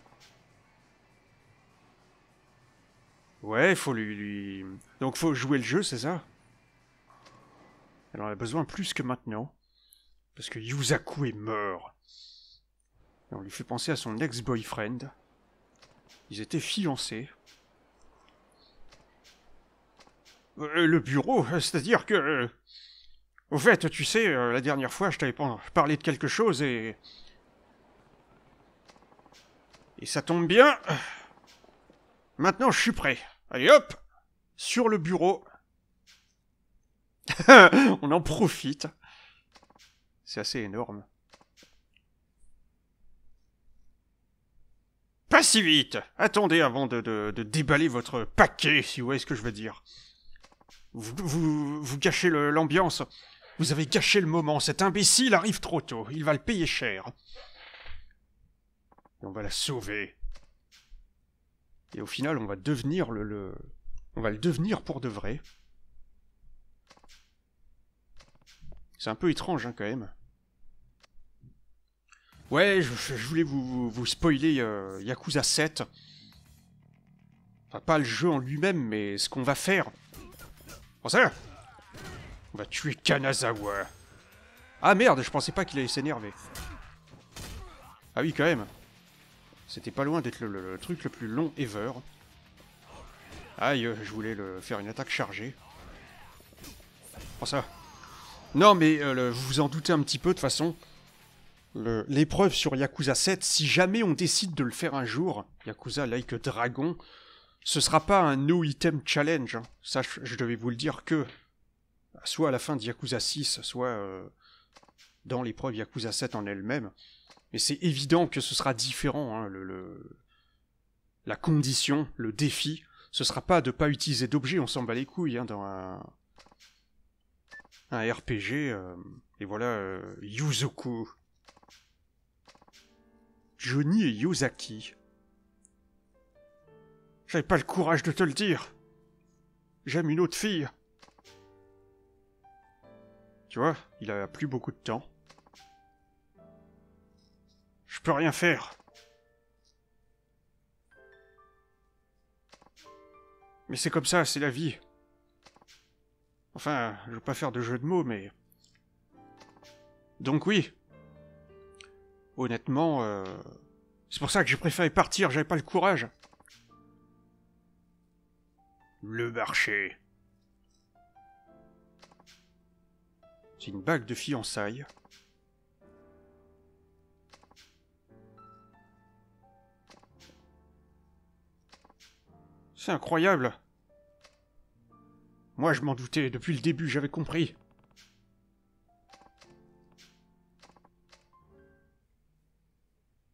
S1: Ouais, faut lui, lui... Donc faut jouer le jeu, c'est ça Elle en a besoin plus que maintenant. Parce que Yuzaku est mort. on lui fait penser à son ex-boyfriend. Ils étaient fiancés. Euh, le bureau, euh, c'est-à-dire que... Euh, au fait, tu sais, la dernière fois, je t'avais parlé de quelque chose et... Et ça tombe bien. Maintenant, je suis prêt. Allez, hop Sur le bureau. (laughs) On en profite. C'est assez énorme. Pas si vite Attendez avant de, déballer votre paquet, si vous voyez ce que je veux dire. Vous, vous, gâchez l'ambiance. Vous avez gâché le moment. Cet imbécile arrive trop tôt. Il va le payer cher. on va la sauver. Et au final, on va devenir le, On va le devenir pour de vrai. C'est un peu étrange, hein, quand même. Ouais, je, voulais vous, spoiler euh, Yakuza 7. Enfin, pas le jeu en lui-même, mais ce qu'on va faire ça On va tuer Kanazawa. Ah merde, je pensais pas qu'il allait s'énerver. Ah oui, quand même. C'était pas loin d'être le, truc le plus long ever. Aïe, euh, je voulais faire une attaque chargée. Oh ça. Non, mais euh, vous vous en doutez un petit peu, de toute façon. L'épreuve sur Yakuza 7, si jamais on décide de le faire un jour, Yakuza Like Dragon, ce sera pas un no item challenge, hein. ça je devais vous le dire que soit à la fin de Yakuza 6, soit euh, dans l'épreuve Yakuza 7 en elle-même. Mais c'est évident que ce sera différent, hein, le, la condition, le défi, ce sera pas de pas utiliser d'objets, on s'en bat les couilles hein, dans un, RPG. Euh, et voilà, euh, Johnny et Yosaki. J'avais pas le courage de te le dire. J'aime une autre fille. Tu vois, il a plus beaucoup de temps. Je peux rien faire. Mais c'est comme ça, c'est la vie. Enfin, je veux pas faire de jeu de mots, mais... Donc oui. Honnêtement, euh, c'est pour ça que j'ai préféré partir, j'avais pas le courage. Le marché. C'est une bague de fiançailles. C'est incroyable. Moi, je m'en doutais. Depuis le début, j'avais compris.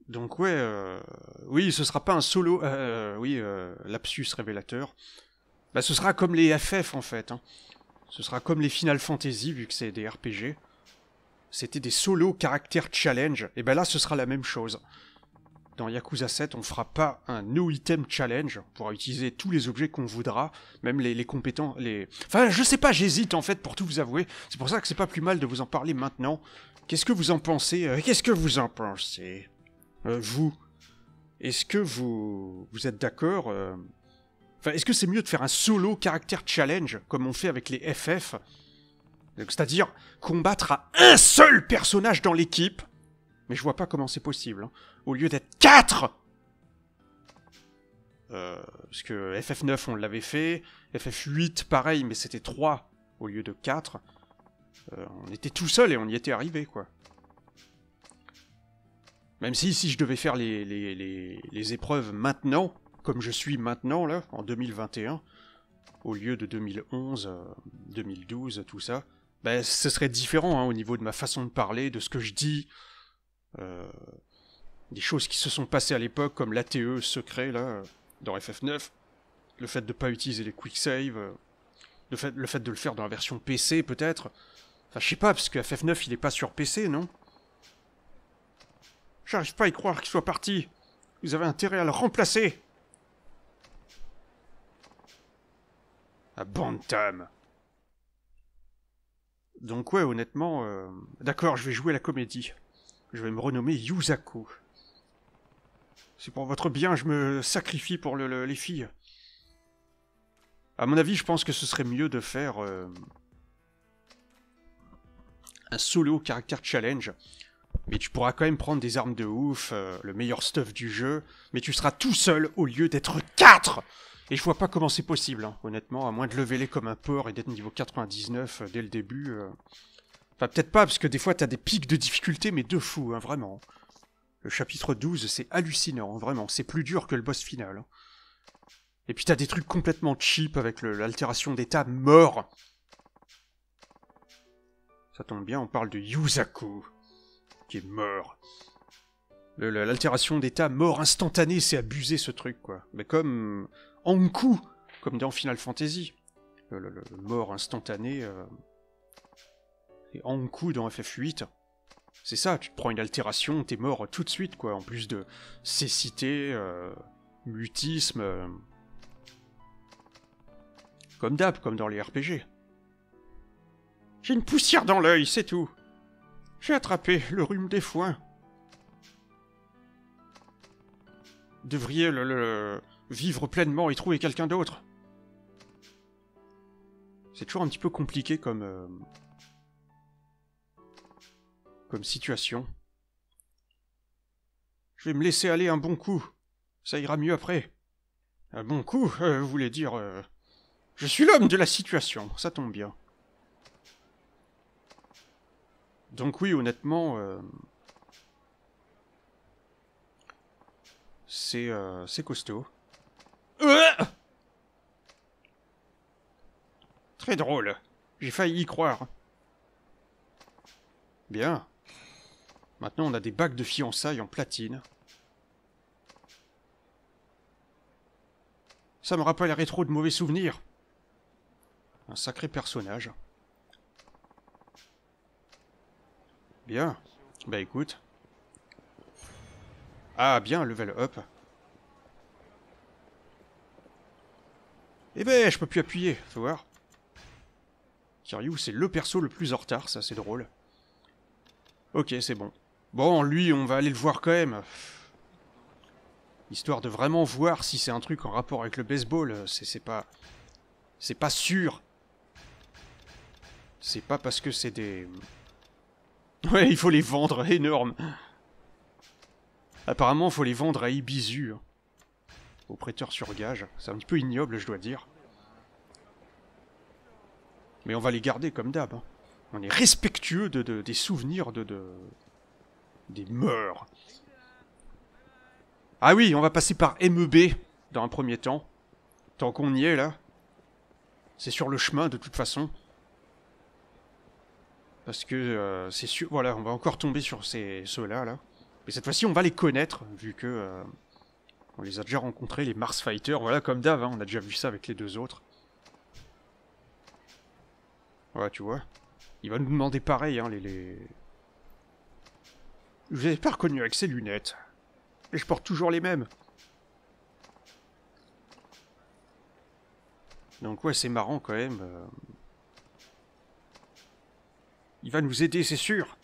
S1: Donc ouais, euh, oui, ce sera pas un solo, euh, oui, euh, lapsus révélateur. Bah, ce sera comme les FF en fait. Hein. Ce sera comme les Final Fantasy vu que c'est des RPG. C'était des Solo caractère challenge. Et ben là, ce sera la même chose. Dans Yakuza 7, on fera pas un no item challenge. On pourra utiliser tous les objets qu'on voudra, même les, les compétents, les. Enfin, je sais pas, j'hésite en fait pour tout vous avouer. C'est pour ça que c'est pas plus mal de vous en parler maintenant. Qu'est-ce que vous en pensez euh, Qu'est-ce que vous en pensez euh, Vous, est-ce que vous vous êtes d'accord euh, Enfin, est-ce que c'est mieux de faire un solo caractère challenge, comme on fait avec les FF C'est-à-dire combattre à un seul personnage dans l'équipe Mais je vois pas comment c'est possible, hein. au lieu d'être quatre euh, parce que FF9 on l'avait fait, FF8 pareil, mais c'était 3 au lieu de 4. Euh, on était tout seul et on y était arrivé, quoi. Même si, si je devais faire les, les, les épreuves maintenant, comme je suis maintenant, là, en 2021, au lieu de 2011, 2012, euh, tout ça, ben, ce serait différent hein, au niveau de ma façon de parler, de ce que je dis, euh, des choses qui se sont passées à l'époque, comme l'ATE secret, là, dans FF9, le fait de ne pas utiliser les quick save, euh, le fait, le fait de le faire dans la version PC, peut-être. Enfin, je sais pas, parce que FF9, il est pas sur PC, non J'arrive pas à y croire qu'il soit parti. Vous avez intérêt à le remplacer Ah, Bantam Donc ouais, honnêtement... Euh, d'accord, je vais jouer la comédie. Je vais me renommer Yuzako. C'est pour votre bien, je me sacrifie pour les filles. À mon avis, je pense que ce serait mieux de faire... Euh, un solo caractère challenge. Mais tu pourras quand même prendre des armes de ouf, euh, le meilleur stuff du jeu, mais tu seras tout seul au lieu d'être quatre et je vois pas comment c'est possible, hein, honnêtement, à moins de leveler comme un porc et d'être niveau 99 euh, dès le début. Euh. Enfin, peut-être pas, parce que des fois t'as des pics de difficulté, mais de fou, hein, vraiment. Le chapitre 12, c'est hallucinant, hein, vraiment. C'est plus dur que le boss final. Hein. Et puis t'as des trucs complètement cheap avec l'altération d'état mort. Ça tombe bien, on parle de Yuzaku, qui est mort. L'altération d'état mort instantanée, c'est abusé ce truc, quoi. Mais comme coup, comme dans Final Fantasy. Le, mort instantané. Euh, et Et coup dans FF8. C'est ça, tu te prends une altération, t'es mort tout de suite, quoi. En plus de cécité, euh, mutisme. Euh, comme d'hab, comme dans les RPG. J'ai une poussière dans l'œil, c'est tout. J'ai attrapé le rhume des foins. Devriez le, vivre pleinement et trouver quelqu'un d'autre. C'est toujours un petit peu compliqué comme... Euh, comme situation. Je vais me laisser aller un bon coup. Ça ira mieux après. Un bon coup euh, vous voulez dire... Euh, je suis l'homme de la situation, ça tombe bien. Donc oui, honnêtement... C'est costaud. Euh. Très drôle. J'ai failli y croire. Bien. Maintenant, on a des bacs de fiançailles en platine. Ça me rappelle un rétro de mauvais souvenirs. Un sacré personnage. Bien. Bah écoute. Ah bien, level up. Eh ben, je peux plus appuyer, faut voir. Kiryu, c'est le perso le plus en retard, ça, c'est drôle. Ok, c'est bon. Bon, lui, on va aller le voir quand même. Histoire de vraiment voir si c'est un truc en rapport avec le baseball, c'est pas... C'est pas sûr C'est pas parce que c'est des... Ouais, il faut les vendre, (laughs) énorme Apparemment, il faut les vendre à Ibizu. Hein aux prêteurs sur gage. C'est un petit peu ignoble, je dois dire. Mais on va les garder comme d'hab. Hein. On est respectueux de, des souvenirs de, des mœurs. Ah oui, on va passer par MEB dans un premier temps. Tant qu'on y est là. C'est sur le chemin de toute façon. Parce que euh, c'est sûr... Voilà, on va encore tomber sur ces, ceux-là là. Mais cette fois-ci, on va les connaître, vu que... Euh, on les a déjà rencontrés, les Mars Fighters, voilà, comme d'hab, hein, on a déjà vu ça avec les deux autres. Voilà, tu vois. Il va nous demander pareil, hein, les... les... Je les ai pas reconnu avec ces lunettes. Et je porte toujours les mêmes. Donc ouais, c'est marrant quand même. Euh. Il va nous aider, c'est sûr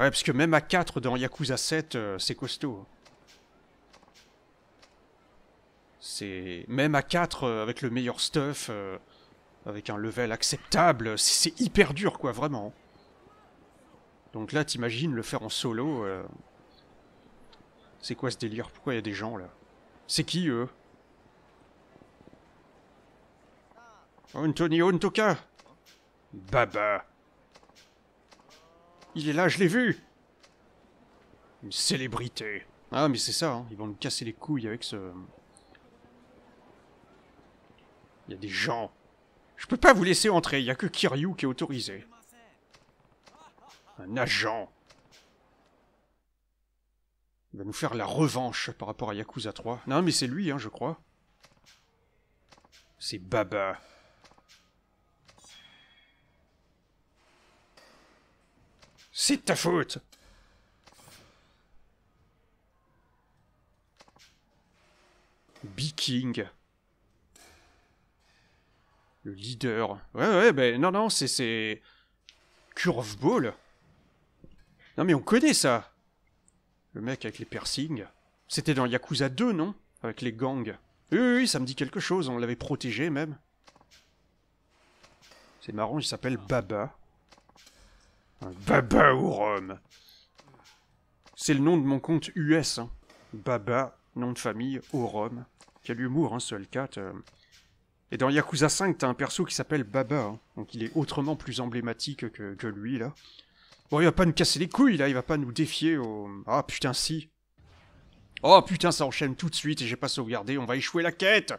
S1: Ah ouais, parce que même à 4 dans Yakuza 7, euh, c'est costaud. C'est... Même à 4, euh, avec le meilleur stuff, euh, avec un level acceptable, c'est hyper dur, quoi, vraiment. Donc là, t'imagines le faire en solo. C'est quoi ce délire Pourquoi il y a des gens, là C'est qui, eux oh, Antonio Ntoka Baba il est là, je l'ai vu Une célébrité. Ah, mais c'est ça, hein. ils vont nous casser les couilles avec ce... Il y a des gens. Je peux pas vous laisser entrer, il y a que Kiryu qui est autorisé. Un agent. Il va nous faire la revanche par rapport à Yakuza 3. Non, mais c'est lui, hein, je crois. C'est Baba. C'est ta faute. Biking... Le leader. Ouais, ouais, ben non, non, c'est. Curveball. Non, mais on connaît ça. Le mec avec les piercings. C'était dans Yakuza 2, non Avec les gangs. oui, oui, ça me dit quelque chose, on l'avait protégé même. C'est marrant, il s'appelle Baba. Baba Orum. C'est le nom de mon compte US. Hein. Baba, nom de famille, Orum. Quel humour, hein, ce L4. Euh. Et dans Yakuza 5, t'as un perso qui s'appelle Baba. Hein. Donc il est autrement plus emblématique que, que, lui, là. Bon, il va pas nous casser les couilles, là. Il va pas nous défier au... Ah, putain, si. Oh, putain, ça enchaîne tout de suite et j'ai pas sauvegardé. On va échouer la quête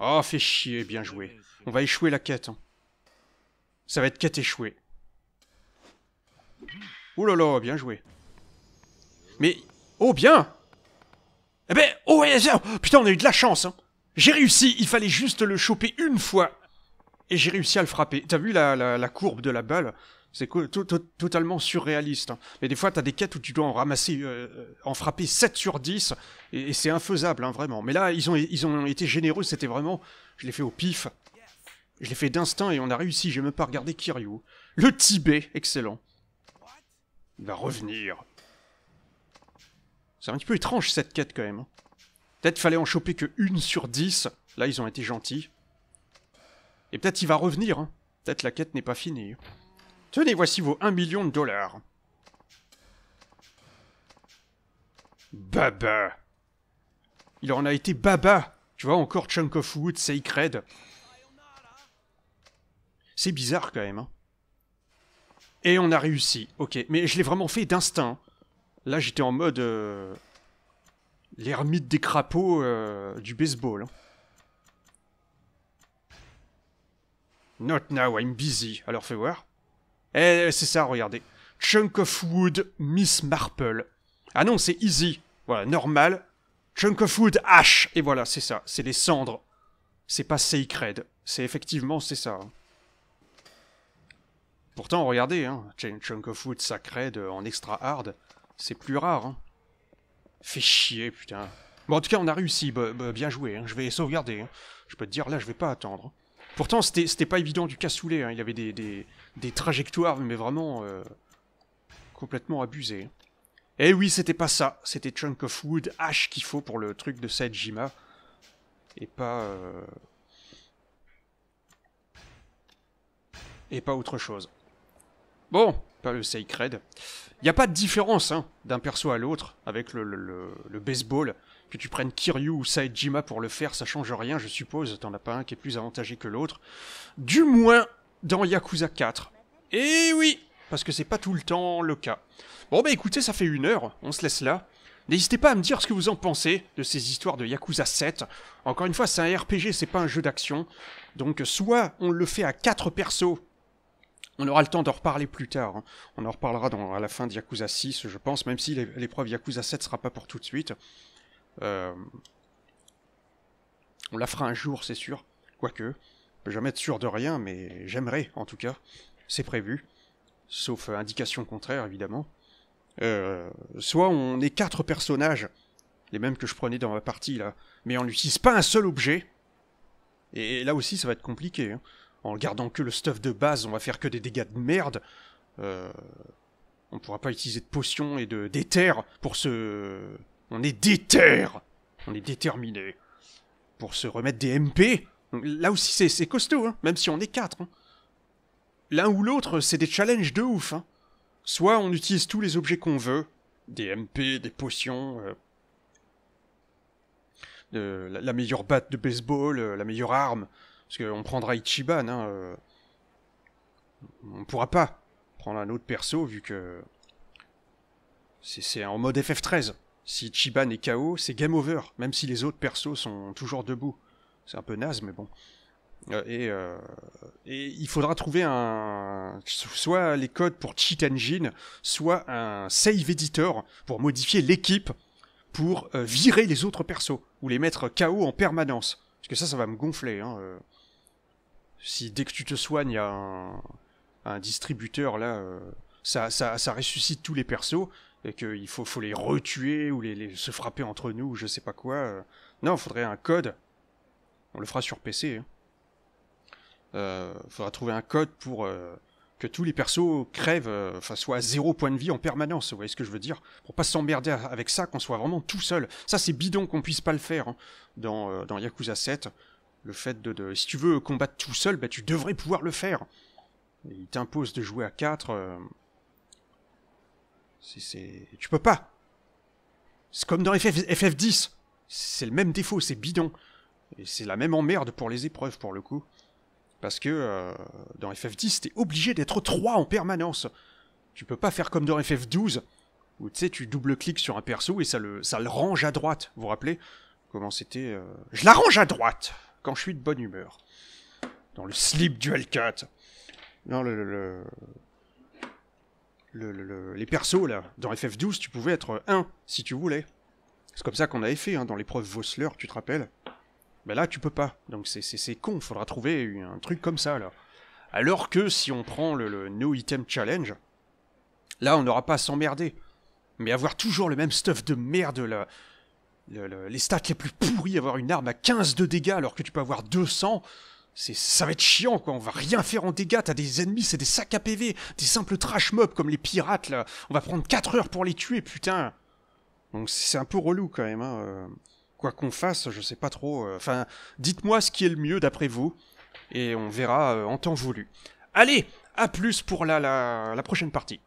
S1: Oh, fais chier, bien joué. On va échouer la quête. Hein. Ça va être quête échouée. Ouh là bien joué. Mais... Oh, bien Eh ben... Oh, putain, on a eu de la chance, hein. J'ai réussi, il fallait juste le choper une fois. Et j'ai réussi à le frapper. T'as vu la, la, courbe de la balle C'est totalement surréaliste. Hein. Mais des fois, t'as des quêtes où tu dois en ramasser, euh, euh, en frapper 7 sur 10. Et, c'est infaisable, hein, vraiment. Mais là, ils ont, ils ont été généreux, c'était vraiment... Je l'ai fait au pif. Je l'ai fait d'instinct et on a réussi, j'ai même pas regardé Kiryu. Le Tibet, excellent. Il va revenir. C'est un petit peu étrange cette quête quand même. Hein. Peut-être fallait en choper que une sur 10. Là, ils ont été gentils. Et peut-être il va revenir. Hein. Peut-être la quête n'est pas finie. Tenez, voici vos 1 million de dollars. Baba. Il en a été baba. Tu vois, encore Chunk of Wood, Sacred. C'est bizarre quand même. Hein. Et on a réussi, ok. Mais je l'ai vraiment fait d'instinct. Là, j'étais en mode... Euh, l'ermite des crapauds euh, du baseball. Hein. Not now, I'm busy. Alors fais voir. Eh, c'est ça, regardez. Chunk of Wood, Miss Marple. Ah non, c'est easy. Voilà, normal. Chunk of Wood, Ash. Et voilà, c'est ça. C'est les cendres. C'est pas Sacred. C'est effectivement, c'est ça. Hein. Pourtant, regardez, hein, chunk of wood sacré de, en extra hard, c'est plus rare. Hein. Fais Fait chier, putain. Bon, en tout cas, on a réussi, bien joué, hein. je vais sauvegarder. Hein. Je peux te dire, là, je vais pas attendre. Pourtant, c'était pas évident du cassoulet, hein. il avait des, des, trajectoires, mais vraiment euh, complètement abusées. Eh oui, c'était pas ça, c'était Chunk of Wood H qu'il faut pour le truc de Saejima, et pas... Euh, et pas autre chose. Bon, Sacred. Il n'y a pas de différence hein, d'un perso à l'autre avec le, baseball. Que tu prennes Kiryu ou Saejima pour le faire, ça change rien, je suppose. T'en as pas un qui est plus avantagé que l'autre. Du moins dans Yakuza 4. Et eh oui, parce que c'est pas tout le temps le cas. Bon bah écoutez, ça fait une heure, on se laisse là. N'hésitez pas à me dire ce que vous en pensez de ces histoires de Yakuza 7. Encore une fois, c'est un RPG, c'est pas un jeu d'action. Donc soit on le fait à 4 persos on aura le temps d'en reparler plus tard. Hein. On en reparlera à la fin de Yakuza 6, je pense, même si l'épreuve Yakuza 7 sera pas pour tout de suite. Euh, on la fera un jour, c'est sûr. Quoique, on jamais être sûr de rien, mais j'aimerais, en tout cas. C'est prévu. Sauf euh, indication contraire, évidemment. Euh, soit on est quatre personnages, les mêmes que je prenais dans ma partie, là, mais on n'utilise pas un seul objet. Et là aussi, ça va être compliqué. Hein en gardant que le stuff de base, on va faire que des dégâts de merde. On euh, on pourra pas utiliser de potions et de d'éther pour se... On est déter On est déterminé. Pour se remettre des MP. là aussi, c'est costaud, hein, même si on est quatre. Hein. L'un ou l'autre, c'est des challenges de ouf. Hein. Soit on utilise tous les objets qu'on veut, des MP, des potions, euh, euh, la, meilleure batte de baseball, la meilleure arme, parce qu'on prendra Ichiban, hein, ne euh, on pourra pas prendre un autre perso vu que c'est en mode FF13. Si Ichiban est KO, c'est game over, même si les autres persos sont toujours debout. C'est un peu naze, mais bon. Euh, euh, et, il faudra trouver un soit les codes pour cheat engine, soit un save editor pour modifier l'équipe pour virer les autres persos ou les mettre KO en permanence. Parce que ça, ça va me gonfler. Hein, si dès que tu te soignes, il y a un, distributeur là, euh, ça, ressuscite tous les persos et qu'il faut, les retuer ou les, se frapper entre nous ou je sais pas quoi. Euh, non, il faudrait un code. On le fera sur PC. Hein. Euh, faudra trouver un code pour que tous les persos crèvent, enfin soient à zéro point de vie en permanence, vous voyez ce que je veux dire Pour pas s'emmerder avec ça, qu'on soit vraiment tout seul. Ça c'est bidon qu'on puisse pas le faire hein, dans, dans Yakuza 7. Le fait de, Si tu veux combattre tout seul, bah, tu devrais pouvoir le faire. il t'impose de jouer à 4. Euh, si C'est... Tu peux pas. C'est comme dans FF, FF10. C'est le même défaut, c'est bidon. Et c'est la même emmerde pour les épreuves, pour le coup. Parce que euh, dans FF10, t'es obligé d'être 3 en permanence. Tu peux pas faire comme dans FF12, où tu sais, tu double-cliques sur un perso et ça le, ça le range à droite. Vous vous rappelez Comment c'était euh, Je la range à droite quand je suis de bonne humeur. Dans le slip dual cut. Non, le, les persos, là, dans FF12, tu pouvais être 1, si tu voulais. C'est comme ça qu'on avait fait, hein, dans l'épreuve Vossler, tu te rappelles Mais ben là, tu peux pas. Donc c'est con, faudra trouver un truc comme ça, là. Alors que si on prend le, No Item Challenge, là, on n'aura pas à s'emmerder. Mais avoir toujours le même stuff de merde, là, les stats les plus pourries, avoir une arme à 15 de dégâts alors que tu peux avoir 200, c'est, ça va être chiant quoi, on va rien faire en dégâts, t'as des ennemis, c'est des sacs à PV, des simples trash mobs comme les pirates on va prendre 4 heures pour les tuer, putain Donc c'est un peu relou quand même, hein. Euh, quoi qu'on fasse, je sais pas trop, euh, enfin, dites-moi ce qui est le mieux d'après vous, et on verra euh, en temps voulu. Allez, à plus pour la, la prochaine partie.